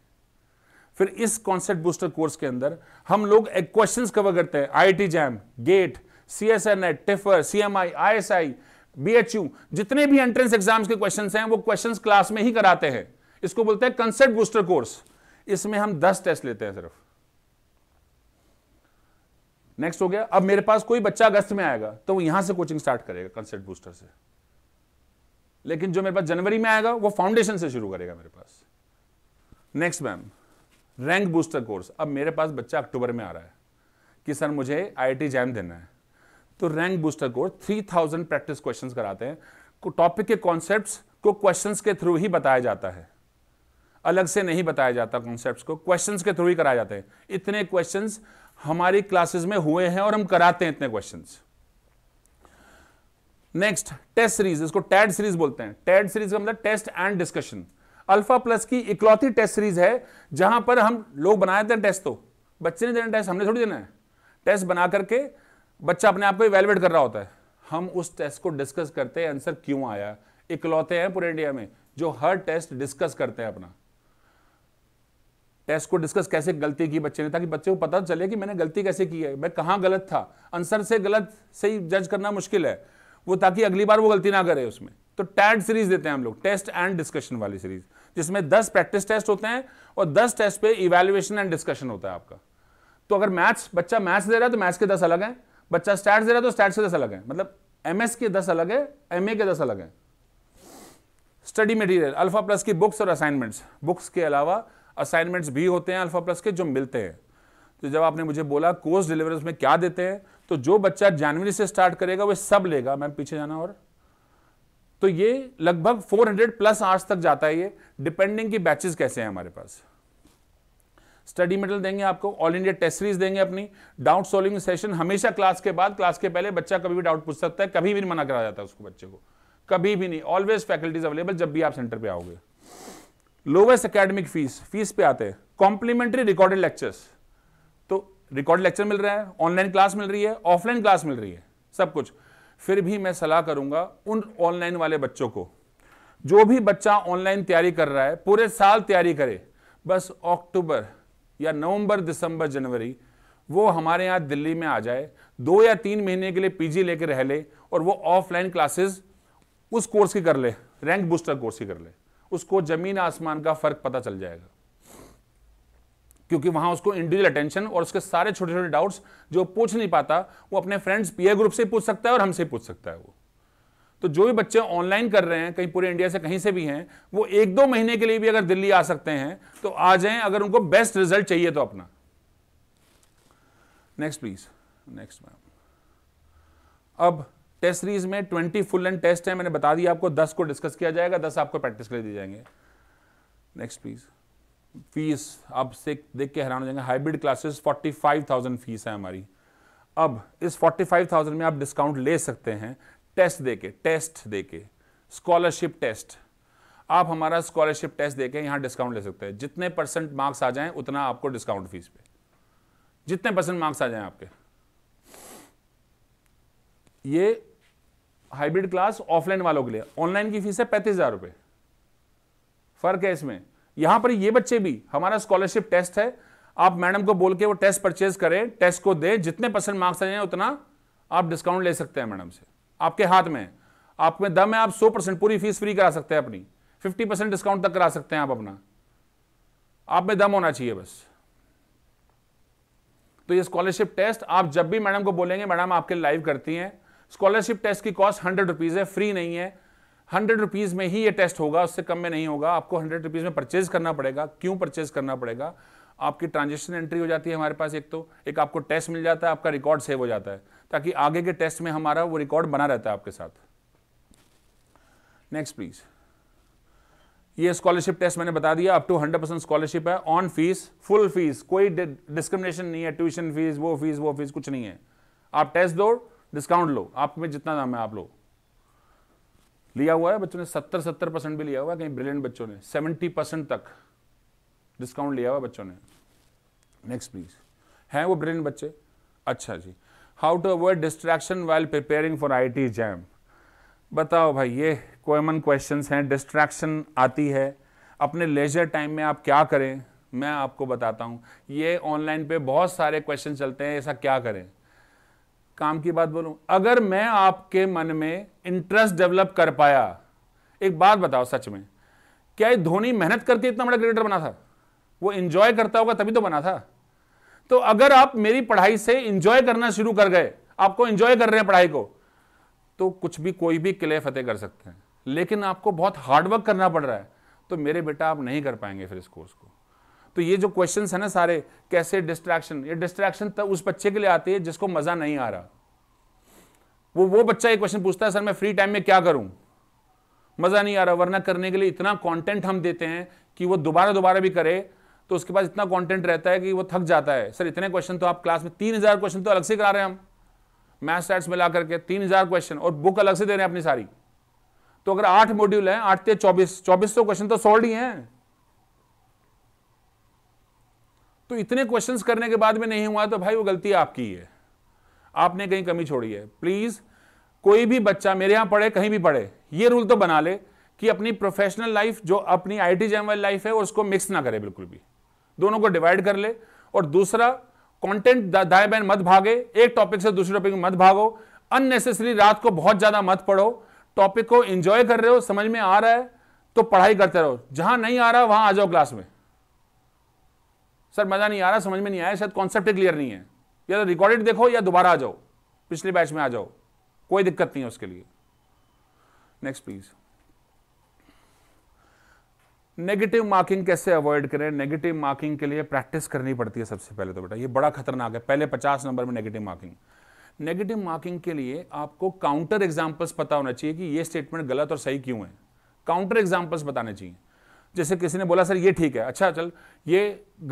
फिर इस कॉन्सेप्ट बूस्टर कोर्स के अंदर हम लोग क्वेश्चन कवर करते हैं I T JAM GATE C S N एट TIFR C M I I S I B H U जितने भी एंट्रेंस एग्जाम के क्वेश्चन हैं वो क्वेश्चन क्लास में ही कराते हैं इसको बोलते हैं कंसेप्ट बूस्टर कोर्स इसमें हम दस टेस्ट लेते हैं सिर्फ नेक्स्ट हो गया अब मेरे पास कोई बच्चा अगस्त में आएगा तो वो यहां से कोचिंग स्टार्ट करेगा कंसेप्ट बूस्टर से लेकिन जो मेरे पास जनवरी में आएगा वो फाउंडेशन से शुरू करेगा मेरे पास next ma'am rank booster course अब मेरे पास बच्चा अक्टूबर में आ रहा है कि सर मुझे आई जैम देना है तो rank booster course three thousand practice question कराते हैं टॉपिक के कॉन्सेप्ट को क्वेश्चन के थ्रू ही बताया जाता है अलग से नहीं बताया जाता कॉन्सेप्ट को क्वेश्चन के थ्रू ही कराए जाते हैं इतने क्वेश्चन हमारी क्लासेस में हुए हैं और हम कराते हैं इतने क्वेश्चन नेक्स्ट टेस्ट सीरीज इसको टैड सीरीज बोलते हैं टैड सीरीज का मतलब test and discussion alpha plus की इकलौती टेस्ट सीरीज है जहां पर हम लोग बना देते हैं टेस्ट तो बच्चे ने देना टेस्ट हमने थोड़ी देना है टेस्ट बना करके बच्चा अपने आप को इवेलुएट कर रहा होता है हम उस टेस्ट को डिस्कस करते हैं आंसर क्यों आया इकलौते हैं पूरे इंडिया में जो हर टेस्ट डिस्कस करते हैं अपना टेस्ट को डिस्कस कैसे गलती की बच्चे ने ताकि बच्चे को पता चले कि मैंने गलती कैसे की है मैं कहाँ गलत था आंसर से गलत से ही जज करना मुश्किल है वो ताकि अगली बार वो गलती ना करे उसमें तो टैड सीरीज देते हैं हम लोग टेस्ट एंड डिस्कशन वाली सीरीज जिसमें दस प्रैक्टिस टेस्ट होते हैं और दस टेस्ट पे इवेल्युएशन एंड डिस्कशन होता है आपका तो अगर मैथ्स बच्चा मैथ्स दे रहा है तो मैथ्स के दस अलग हैं बच्चा स्टैट्स दे रहा है तो स्टैट्स के दस अलग हैं मतलब एमएस के दस अलग है एम के दस अलग हैं स्टडी मटेरियल अल्फा प्लस की बुक्स और असाइनमेंट्स बुक्स के अलावा असाइनमेंट्स भी होते हैं अल्फा प्लस के जो मिलते हैं तो जब आपने मुझे बोला कोर्स डिलीवरेंस में क्या देते हैं तो जो बच्चा जनवरी से स्टार्ट करेगा वह सब लेगा मैम पीछे जाना और तो ये लगभग 400 प्लस आवर्स तक जाता है ये डिपेंडिंग की बैचेस कैसे हैं हमारे पास स्टडी मेडल देंगे आपको ऑल इंडिया टेस्ट सीरीज देंगे अपनी डाउट सॉल्विंग सेशन हमेशा क्लास के बाद क्लास के पहले बच्चा कभी भी डाउट पूछ सकता है कभी भी मना करा जाता है उसको बच्चे को कभी भी नहीं ऑलवेज फैकल्टीज अवेलेबल जब भी आप सेंटर पे आओगे लोवेस्ट अकेडमिक फीस फीस पे आते हैं कॉम्प्लीमेंट्री रिकॉर्डेड लेक्चर्स तो रिकॉर्ड लेक्चर मिल रहा है ऑनलाइन क्लास मिल रही है ऑफलाइन क्लास मिल रही है सब कुछ फिर भी मैं सलाह करूंगा उन ऑनलाइन वाले बच्चों को जो भी बच्चा ऑनलाइन तैयारी कर रहा है पूरे साल तैयारी करे बस अक्टूबर या नवंबर दिसंबर जनवरी वो हमारे यहाँ दिल्ली में आ जाए दो या तीन महीने के लिए पीजी लेके रह ले और वो ऑफलाइन क्लासेस उस कोर्स की कर ले रैंक बूस्टर कोर्स की कर ले उसको ज़मीन आसमान का फ़र्क पता चल जाएगा क्योंकि वहां उसको इंडिविजुअल अटेंशन और उसके सारे छोटे छोटे डाउट्स जो पूछ नहीं पाता वो अपने फ्रेंड्स पीए ग्रुप से पूछ सकता है और हमसे पूछ सकता है वो तो जो भी बच्चे ऑनलाइन कर रहे हैं कहीं पूरे इंडिया से कहीं से भी हैं वो एक दो महीने के लिए भी अगर दिल्ली आ सकते हैं तो आ जाएं अगर उनको बेस्ट रिजल्ट चाहिए तो अपना नेक्स्ट प्लीज नेक्स्ट मैम अब टेस्ट सीरीज में ट्वेंटी फुल एंड टेस्ट है मैंने बता दिया आपको दस को डिस्कस किया जाएगा दस आपको प्रैक्टिस कर दिए जाएंगे नेक्स्ट प्लीज़ फीस आप से देख के हैरान हो जाएंगे हाइब्रिड क्लासेस 45,000 फीस है हमारी अब इस 45,000 में आप डिस्काउंट ले सकते हैं टेस्ट दे के टेस्ट दे के स्कॉलरशिप टेस्ट आप हमारा स्कॉलरशिप टेस्ट देके के यहाँ डिस्काउंट ले सकते हैं जितने परसेंट मार्क्स आ जाएं उतना आपको डिस्काउंट फीस पे जितने परसेंट मार्क्स आ जाएं आपके ये हाइब्रिड क्लास ऑफलाइन वालों के लिए ऑनलाइन की फीस है पैंतीस हज़ार रुपए फ़र्क है इसमें यहां पर ये बच्चे भी हमारा स्कॉलरशिप टेस्ट है आप मैडम को बोल के वो टेस्ट परचेज करें टेस्ट को दें जितने परसेंट मार्क्स आए जाए उतना आप डिस्काउंट ले सकते हैं मैडम से आपके हाथ में आप में दम है आप सौ परसेंट पूरी फीस फ्री करा सकते हैं अपनी फिफ्टी परसेंट डिस्काउंट तक करा सकते हैं आप अपना आप में दम होना चाहिए बस तो ये स्कॉलरशिप टेस्ट आप जब भी मैडम को बोलेंगे मैडम आपके लाइव करती हैं स्कॉलरशिप टेस्ट की कॉस्ट हंड्रेड रुपीज़ है फ्री नहीं है हंड्रेड रुपीज़ में ही ये टेस्ट होगा उससे कम में नहीं होगा आपको हंड्रेड रुपीज़ में परचेज करना पड़ेगा क्यों परचेज करना पड़ेगा आपकी ट्रांजेक्शन एंट्री हो जाती है हमारे पास एक तो एक आपको टेस्ट मिल जाता है आपका रिकॉर्ड सेव हो जाता है ताकि आगे के टेस्ट में हमारा वो रिकॉर्ड बना रहता है आपके साथ नेक्स्ट प्लीज़ ये स्कॉलरशिप टेस्ट मैंने बता दिया up to hundred percent scholarship है ऑन फीस फुल फीस कोई डिस्क्रिमिनेशन नहीं है ट्यूशन फीस वो फीस वो फीस कुछ नहीं है आप टेस्ट दो डिस्काउंट लो आप में जितना दाम है आप लोग लिया हुआ है बच्चों ने सत्तर सत्तर परसेंट भी लिया हुआ है कहीं ब्रिलियंट बच्चों ने सेवेंटी परसेंट तक डिस्काउंट लिया हुआ बच्चों ने नेक्स्ट प्लीज हैं वो ब्रिलियंट बच्चे अच्छा जी how to avoid distraction while preparing for I T JAM बताओ भाई ये कॉमन क्वेश्चन हैं डिस्ट्रैक्शन आती है अपने लेजर टाइम में आप क्या करें मैं आपको बताता हूँ ये ऑनलाइन पे बहुत सारे क्वेश्चन चलते हैं ऐसा क्या करें काम की बात बोलूं अगर मैं आपके मन में इंटरेस्ट डेवलप कर पाया एक बात बताओ सच में क्या धोनी मेहनत करके इतना बड़ा क्रिकेटर बना था वो इंजॉय करता होगा तभी तो बना था तो अगर आप मेरी पढ़ाई से इंजॉय करना शुरू कर गए आपको इंजॉय कर रहे हैं पढ़ाई को तो कुछ भी कोई भी किले फतेह कर सकते हैं लेकिन आपको बहुत हार्डवर्क करना पड़ रहा है तो मेरे बेटा आप नहीं कर पाएंगे फिर इस कोर्स को तो ये जो क्वेश्चन है ना सारे कैसे डिस्ट्रैक्शन ये डिस्ट्रैक्शन तो उस बच्चे के लिए आती है जिसको मजा नहीं आ रहा वो वो बच्चा ये क्वेश्चन पूछता है सर मैं फ्री टाइम में क्या करूं मजा नहीं आ रहा वरना करने के लिए इतना कंटेंट हम देते हैं कि वो दोबारा दोबारा भी करे तो उसके पास इतना कंटेंट रहता है कि वो थक जाता है सर इतने क्वेश्चन तो आप क्लास में तीन हजार क्वेश्चन तो अलग से करा रहे हैं हम मैथ साइट्स मिला करके तीन हजार क्वेश्चन और बुक अलग से दे रहे हैं अपनी सारी तो अगर आठ मॉड्यूल हैं आठ ते चौबीस चौबीस सौ क्वेश्चन तो सोल्ड तो ही हैं तो इतने क्वेश्चंस करने के बाद में नहीं हुआ तो भाई वो गलती आपकी है आपने कहीं कमी छोड़ी है प्लीज़ कोई भी बच्चा मेरे यहां पढ़े कहीं भी पढ़े ये रूल तो बना ले कि अपनी प्रोफेशनल लाइफ जो अपनी आई टी वाली लाइफ है उसको मिक्स ना करे बिल्कुल भी दोनों को डिवाइड कर ले और दूसरा कंटेंट दाएं बैन मत भागे एक टॉपिक से दूसरे टॉपिक में मत भागो अननेसेसरी रात को बहुत ज़्यादा मत पढ़ो टॉपिक को एंजॉय कर रहे हो समझ में आ रहा है तो पढ़ाई करते रहो जहां नहीं आ रहा वहां आ जाओ क्लास में सर मज़ा नहीं आ रहा समझ में नहीं आया शायद कॉन्सेप्ट क्लियर नहीं है या तो रिकॉर्डेड देखो या दोबारा आ जाओ पिछले बैच में आ जाओ कोई दिक्कत नहीं है उसके लिए नेक्स्ट प्लीज नेगेटिव मार्किंग कैसे अवॉइड करें नेगेटिव मार्किंग के लिए प्रैक्टिस करनी पड़ती है सबसे पहले तो बेटा ये बड़ा खतरनाक है पहले पचास नंबर में नेगेटिव मार्किंग नेगेटिव मार्किंग के लिए आपको काउंटर एग्जाम्पल्स पता होना चाहिए कि ये स्टेटमेंट गलत और सही क्यों है काउंटर एग्जाम्पल्स बताने चाहिए जैसे किसी ने बोला सर ये ठीक है अच्छा चल ये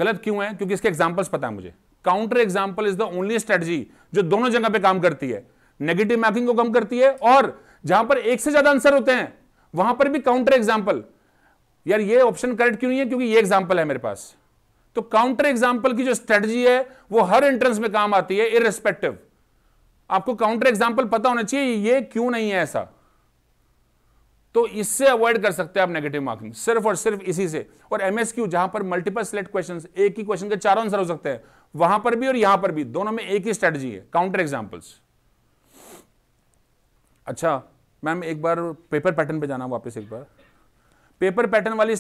गलत क्यों है क्योंकि इसके एग्जाम्पल्स पता है मुझे counter example is the only strategy जो दोनों जगह पे काम करती है नेगेटिव मार्किंग को कम करती है और जहां पर एक से ज्यादा आंसर होते हैं वहां पर भी काउंटर एग्जाम्पल यार ये ऑप्शन करेक्ट क्यों नहीं है क्योंकि ये एग्जाम्पल है मेरे पास तो काउंटर एग्जाम्पल की जो स्ट्रेटजी है वो हर एंट्रेंस में काम आती है इरेस्पेक्टिव आपको काउंटर एग्जाम्पल पता होना चाहिए ये क्यों नहीं है ऐसा तो इससे अवॉइड कर सकते हैं आप नेगेटिव मार्किंग सिर्फ और सिर्फ इसी से और एमएसक्यू जहां पर मल्टीपल सिलेक्ट क्वेश्चन एक ही क्वेश्चन के चार आंसर हो सकते हैं वहां पर भी और यहां पर भी दोनों में एक ही स्ट्रेटजी है काउंटर एग्जाम्पल्स अच्छा मैम एक बार पेपर पैटर्न पे जाना वापस एक बार पेपर पैटर्न वाली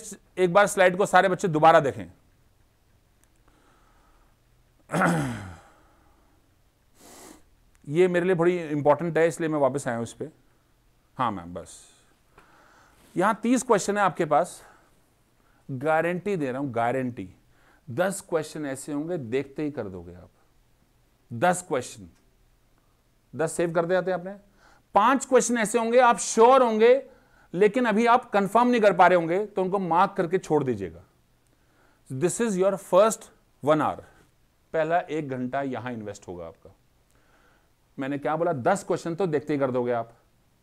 एक बार स्लाइड को सारे बच्चे दोबारा देखें ये मेरे लिए थोड़ी इंपॉर्टेंट है इसलिए मैं वापस आया हूं इस पर हाँ मैम बस यहां तीस क्वेश्चन है आपके पास गारंटी दे रहा हूं गारंटी दस क्वेश्चन ऐसे होंगे देखते ही कर दोगे आप दस क्वेश्चन दस सेव कर देते आपने पांच क्वेश्चन ऐसे होंगे आप श्योर होंगे लेकिन अभी आप कंफर्म नहीं कर पा रहे होंगे तो उनको मार्क करके छोड़ दीजिएगा this is your first one hour पहला एक घंटा यहां इन्वेस्ट होगा आपका मैंने क्या बोला दस क्वेश्चन तो देखते ही कर दोगे आप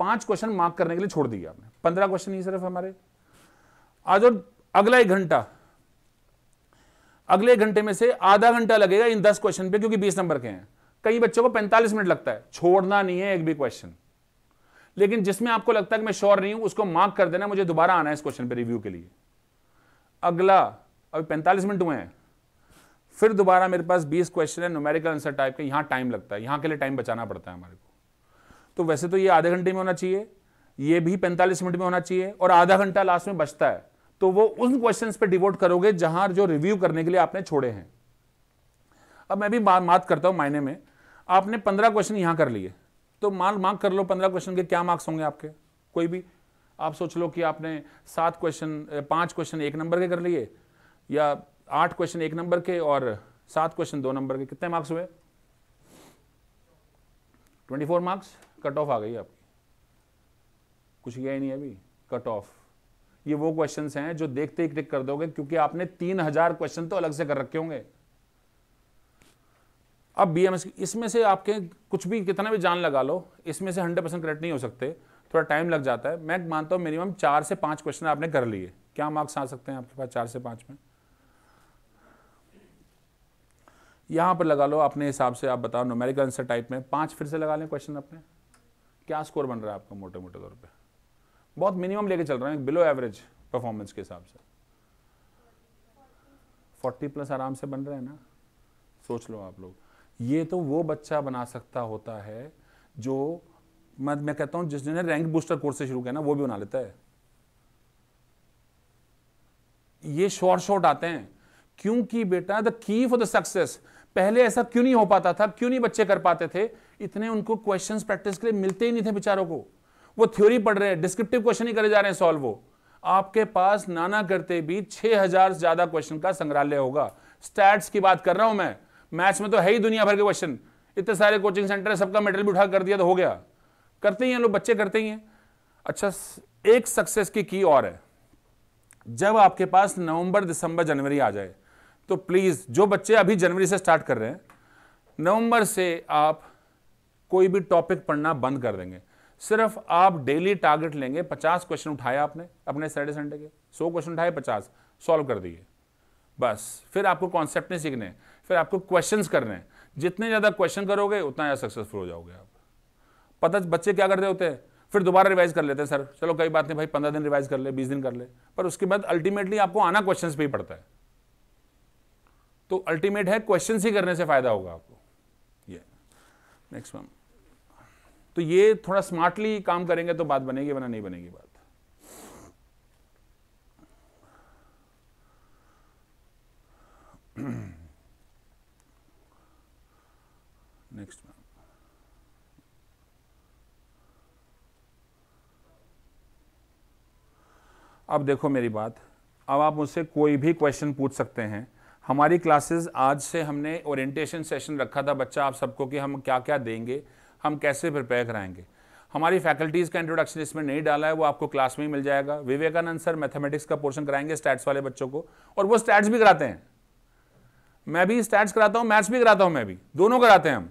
पांच क्वेश्चन मार्क करने के लिए छोड़ दिया आपने पंद्रह क्वेश्चन ही सिर्फ हमारे आज और अगला एक घंटा अगले घंटे में से आधा घंटा लगेगा इन दस क्वेश्चन पे क्योंकि बीस नंबर के हैं कई बच्चों को पैंतालीस मिनट लगता है छोड़ना नहीं है एक भी क्वेश्चन लेकिन जिसमें आपको लगता है कि मैं श्योर नहीं हूं उसको मार्क कर देना मुझे दोबारा आना है इस क्वेश्चन पे रिव्यू के लिए अगला अभी पैंतालीस मिनट हुए हैं फिर दोबारा मेरे पास बीस क्वेश्चन है न्यूमेरिकल आंसर टाइप के यहां टाइम लगता है यहां के लिए टाइम बचाना पड़ता है हमारे को तो वैसे तो ये आधे घंटे में होना चाहिए ये भी 45 मिनट में होना चाहिए और आधा घंटा लास्ट में बचता है तो वो उन क्वेश्चन पे डिवोट करोगे जहां जो रिव्यू करने के लिए आपने छोड़े हैं अब मैं भी बात करता हूं मायने में आपने पंद्रह क्वेश्चन यहां कर लिए तो मान मार्क कर लो पंद्रह क्वेश्चन के क्या मार्क्स होंगे आपके कोई भी आप सोच लो कि आपने सात क्वेश्चन पांच क्वेश्चन एक नंबर के कर लिए या आठ क्वेश्चन एक नंबर के और सात क्वेश्चन दो नंबर के कितने मार्क्स हुए twenty four marks cut off आ गई आपकी कुछ गया ही नहीं अभी कट ऑफ ये वो क्वेश्चन हैं जो देखते ही टिक कर दोगे क्योंकि आपने तीन हजार क्वेश्चन तो अलग से कर रखे होंगे अब बी इसमें से आपके कुछ भी कितना भी जान लगा लो इसमें से हंड्रेड परसेंट करेक्ट नहीं हो सकते थोड़ा टाइम लग जाता है मैं मानता हूं मिनिमम चार से पांच क्वेश्चन आपने कर लिए क्या मार्क्स आ सकते हैं आपके पास चार से पांच में यहां पर लगा लो अपने हिसाब से आप बताओ नोमेरिकल आंसर टाइप में पांच फिर से लगा लें क्वेश्चन अपने क्या स्कोर बन रहा है आपका मोटे मोटे तौर पे बहुत मिनिमम लेके चल रहे हैं बिलो एवरेज परफॉर्मेंस के हिसाब से 40 प्लस आराम से बन रहे हैं ना सोच लो आप लोग ये तो वो बच्चा बना सकता होता है जो मैं मैं कहता हूं जिसने रैंक बूस्टर कोर्स से शुरू किया ना वो भी बना लेता है ये शॉर्ट शॉर्ट आते हैं क्योंकि बेटा the key for the success पहले ऐसा क्यों नहीं हो पाता था क्यों नहीं बच्चे कर पाते थे इतने उनको क्वेश्चन प्रैक्टिस के लिए मिलते ही नहीं थे बेचारों को वो थ्योरी पढ़ रहे हैं डिस्क्रिप्टिव क्वेश्चन ही करे जा रहे हैं सॉल्व वो आपके पास नाना करते भी 6000 से ज्यादा क्वेश्चन का संग्रहालय होगा स्टैट्स की बात कर रहा हूं मैं मैथ्स में तो है ही दुनिया भर के क्वेश्चन इतने सारे कोचिंग सेंटर सबका मेटेरियल भी उठा कर दिया तो हो गया करते ही हैं लोग बच्चे करते ही हैं अच्छा एक सक्सेस की की और है जब आपके पास नवंबर दिसंबर जनवरी आ जाए तो प्लीज़ जो बच्चे अभी जनवरी से स्टार्ट कर रहे हैं नवंबर से आप कोई भी टॉपिक पढ़ना बंद कर देंगे सिर्फ आप डेली टारगेट लेंगे पचास क्वेश्चन उठाए आपने अपने सैटरडे संडे के सौ क्वेश्चन उठाए पचास सॉल्व कर दिए बस फिर आपको कॉन्सेप्ट नहीं सीखने फिर आपको क्वेश्चंस करने जितने ज़्यादा क्वेश्चन करोगे उतना ज़्यादा सक्सेसफुल हो जाओगे आप पता बच्चे क्या करते होते हैं फिर दोबारा रिवाइज कर लेते हैं सर चलो कई बात नहीं भाई पंद्रह दिन रिवाइज कर ले बीस दिन कर ले पर उसके बाद अल्टीमेटली आपको आना क्वेश्चन पे ही पड़ता है तो अल्टीमेट है क्वेश्चन ही करने से फायदा होगा आपको ये नेक्स्ट मैम तो ये थोड़ा स्मार्टली काम करेंगे तो बात बनेगी वरना नहीं बनेगी बात नेक्स्ट अब देखो मेरी बात अब आप मुझसे कोई भी क्वेश्चन पूछ सकते हैं हमारी क्लासेस आज से हमने ओरिएंटेशन सेशन रखा था बच्चा आप सबको कि हम क्या क्या देंगे हम कैसे प्रिपेयर कराएंगे हमारी फैकल्टीज़ का इंट्रोडक्शन इसमें नहीं डाला है वो आपको क्लास में ही मिल जाएगा विवेकानंद सर मैथमेटिक्स का पोर्शन कराएंगे स्टैट्स वाले बच्चों को और वो स्टैट्स भी कराते हैं मैं भी स्टैट्स कराता हूँ मैथ्स भी कराता हूँ मैं भी दोनों कराते हैं हम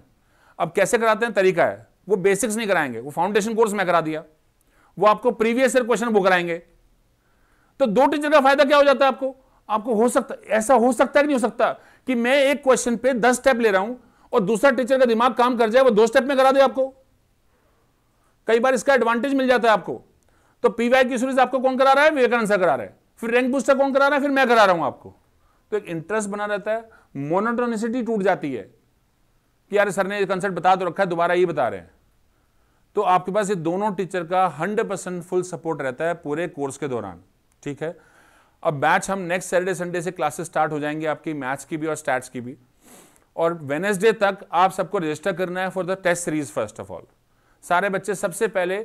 अब कैसे कराते हैं तरीका है वो बेसिक्स नहीं कराएंगे वो फाउंडेशन कोर्स मैं करा दिया वो आपको प्रीवियस ईयर क्वेश्चन वो कराएंगे तो दो टीचर का फायदा क्या हो जाता है आपको आपको हो सकता ऐसा हो सकता है कि नहीं हो सकता कि मैं एक क्वेश्चन पे दस स्टेप ले रहा हूं और दूसरा टीचर का दिमाग काम कर जाए वो दो स्टेप में करा दे आपको कई बार इसका एडवांटेज मिल जाता है आपको तो पीवाई की सीरीज आपको कौन करा रहा है विवेकानंद सर करा रहे हैं फिर रैंक बूस्टर कौन करा रहा है फिर मैं करा रहा हूं आपको तो एक इंटरेस्ट बना रहता है मोनोटोनिसिटी टूट जाती है कि यार सर ने ये कंसेप्ट बता तो रखा है दोबारा ये बता रहे हैं तो आपके पास ये दोनों टीचर का हंड्रेड परसेंट फुल सपोर्ट रहता है पूरे कोर्स के दौरान ठीक है अब बैच हम नेक्स्ट सैटरडे संडे से क्लासेस स्टार्ट हो जाएंगे आपकी मैथ्स की भी और स्टैट्स की भी और वेनेसडे तक आप सबको रजिस्टर करना है for the test series first of all सारे बच्चे सबसे पहले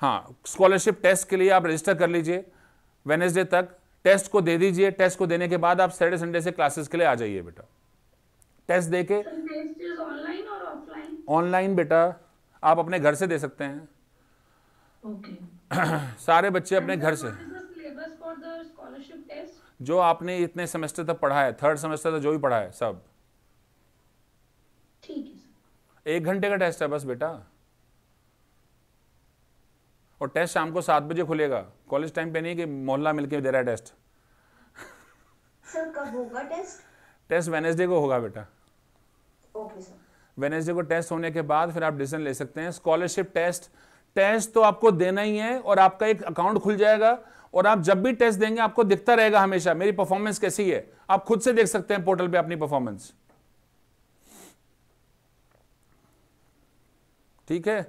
हाँ स्कॉलरशिप टेस्ट के लिए आप रजिस्टर कर लीजिए वेनेसडे तक टेस्ट को दे दीजिए टेस्ट को देने के बाद आप सैटरडे संडे से क्लासेस के लिए आ जाइए बेटा टेस्ट दे के ऑनलाइन बेटा आप अपने घर से दे सकते हैं okay. सारे बच्चे अपने घर से जो आपने इतने सेमेस्टर तक पढ़ा है थर्ड सेमेस्टर तक जो भी पढ़ा है सब एक घंटे का टेस्ट है बस बेटा और टेस्ट शाम को सात बजे खुलेगा कॉलेज टाइम पे नहीं कि मोहल्ला मिलके दे रहा है टेस्ट सर कब होगा टेस्ट टेस्ट वेनेसडे को होगा बेटा ओके सर वेनेसडे को टेस्ट होने के बाद फिर आप डिसीजन ले सकते हैं स्कॉलरशिप टेस्ट टेस्ट तो आपको देना ही है और आपका एक अकाउंट खुल जाएगा और आप जब भी टेस्ट देंगे आपको दिखता रहेगा हमेशा मेरी परफॉर्मेंस कैसी है आप खुद से देख सकते हैं पोर्टल पे अपनी परफॉर्मेंस ठीक है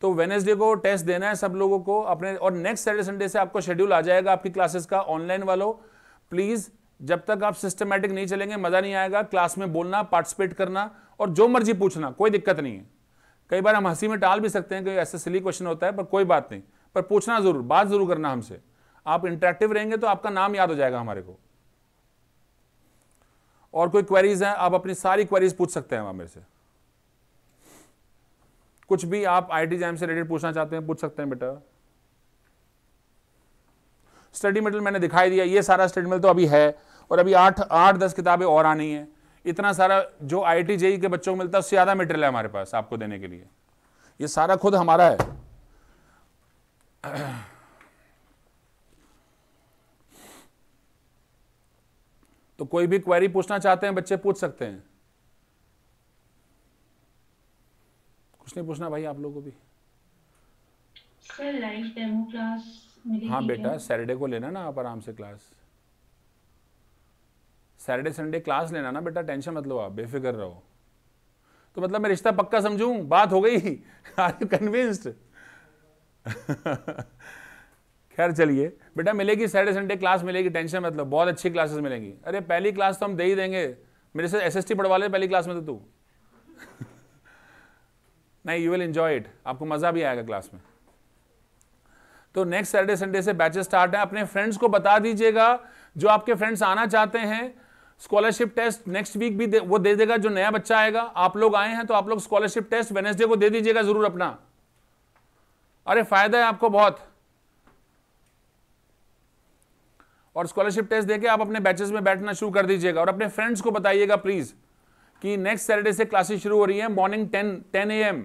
तो वेनेसडे को टेस्ट देना है सब लोगों को अपने और नेक्स्ट सैटरडे संडे से आपको शेड्यूल आ जाएगा आपकी क्लासेस का ऑनलाइन वालों प्लीज़ जब तक आप सिस्टमेटिक नहीं चलेंगे मज़ा नहीं आएगा क्लास में बोलना पार्टिसिपेट करना और जो मर्जी पूछना कोई दिक्कत नहीं है कई बार हम हंसी में टाल भी सकते हैं कि ऐसे सिली क्वेश्चन होता है पर कोई बात नहीं पर पूछना ज़रूर बात ज़रूर करना हमसे आप इंटरेक्टिव रहेंगे तो आपका नाम याद हो जाएगा हमारे को और कोई क्वेरीज है आप अपनी सारी क्वेरीज पूछ सकते हैं हमारे से कुछ भी आप आईटी जैम से रिलेटेड पूछना चाहते हैं पूछ सकते हैं बेटा स्टडी मटेरियल मैंने दिखाई दिया ये सारा स्टडी मटेरियल तो अभी है और अभी आठ आठ दस किताबें और आनी है इतना सारा जो आई टी जेई के बच्चों को मिलता है उससे ज़्यादा मटेरियल है हमारे पास आपको देने के लिए ये सारा खुद हमारा है तो कोई भी क्वेरी पूछना चाहते हैं बच्चे पूछ सकते हैं उसने पूछना भाई आप लोगों को भी हाँ बेटा सैटरडे को लेना ना आप आराम से क्लास सैटरडे संडे क्लास लेना ना बेटा टेंशन मत लो आप बेफिक्र रहो तो मतलब मैं रिश्ता पक्का समझूं बात हो गई आर यू कन्विंस्ड खैर चलिए बेटा मिलेगी सैटरडे संडे क्लास मिलेगी टेंशन मतलब बहुत अच्छी क्लासेस मिलेंगी अरे पहली क्लास तो हम दे ही देंगे मेरे से एसएसटी पढ़वा ले पहली क्लास में तो तू नहीं यू विल इंजॉय इट आपको मज़ा भी आएगा क्लास में तो नेक्स्ट सैटरडे संडे से बैचेस स्टार्ट है अपने फ्रेंड्स को बता दीजिएगा जो आपके फ्रेंड्स आना चाहते हैं स्कॉलरशिप टेस्ट नेक्स्ट वीक भी दे, वो दे देगा जो नया बच्चा आएगा आप लोग आए हैं तो आप लोग स्कॉलरशिप टेस्ट वेनेसडे को दे दीजिएगा जरूर अपना अरे फायदा है आपको बहुत और स्कॉलरशिप टेस्ट देके आप अपने बैचेस में बैठना शुरू कर दीजिएगा और अपने फ्रेंड्स को बताइएगा प्लीज़ कि नेक्स्ट सैटरडे से क्लासेस शुरू हो रही है morning ten ten A M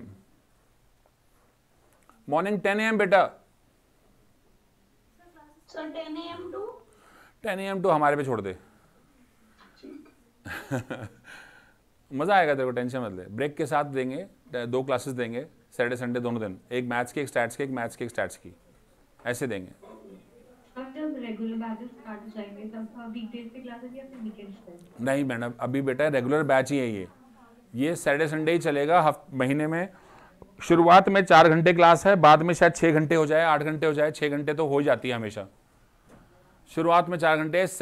morning ten A M बेटा टेन ए एम टू हमारे पे छोड़ दे मज़ा आएगा तेरे को टेंशन मत ले ब्रेक के साथ देंगे दो क्लासेस देंगे सैटरडे संडे दोनों दिन एक मैथ्स की एक स्टैट्स की एक मैथ्स की एक स्टैट्स की ऐसे देंगे तो नहीं मैडम अभी बेटा रेगुलर बैच ही है ये ये सैटरडे संडे ही चलेगा हफ महीने में शुरुआत में चार घंटे क्लास है बाद में शायद छः घंटे हो जाए आठ घंटे हो जाए छः घंटे तो हो जाती है हमेशा शुरुआत में चार घंटे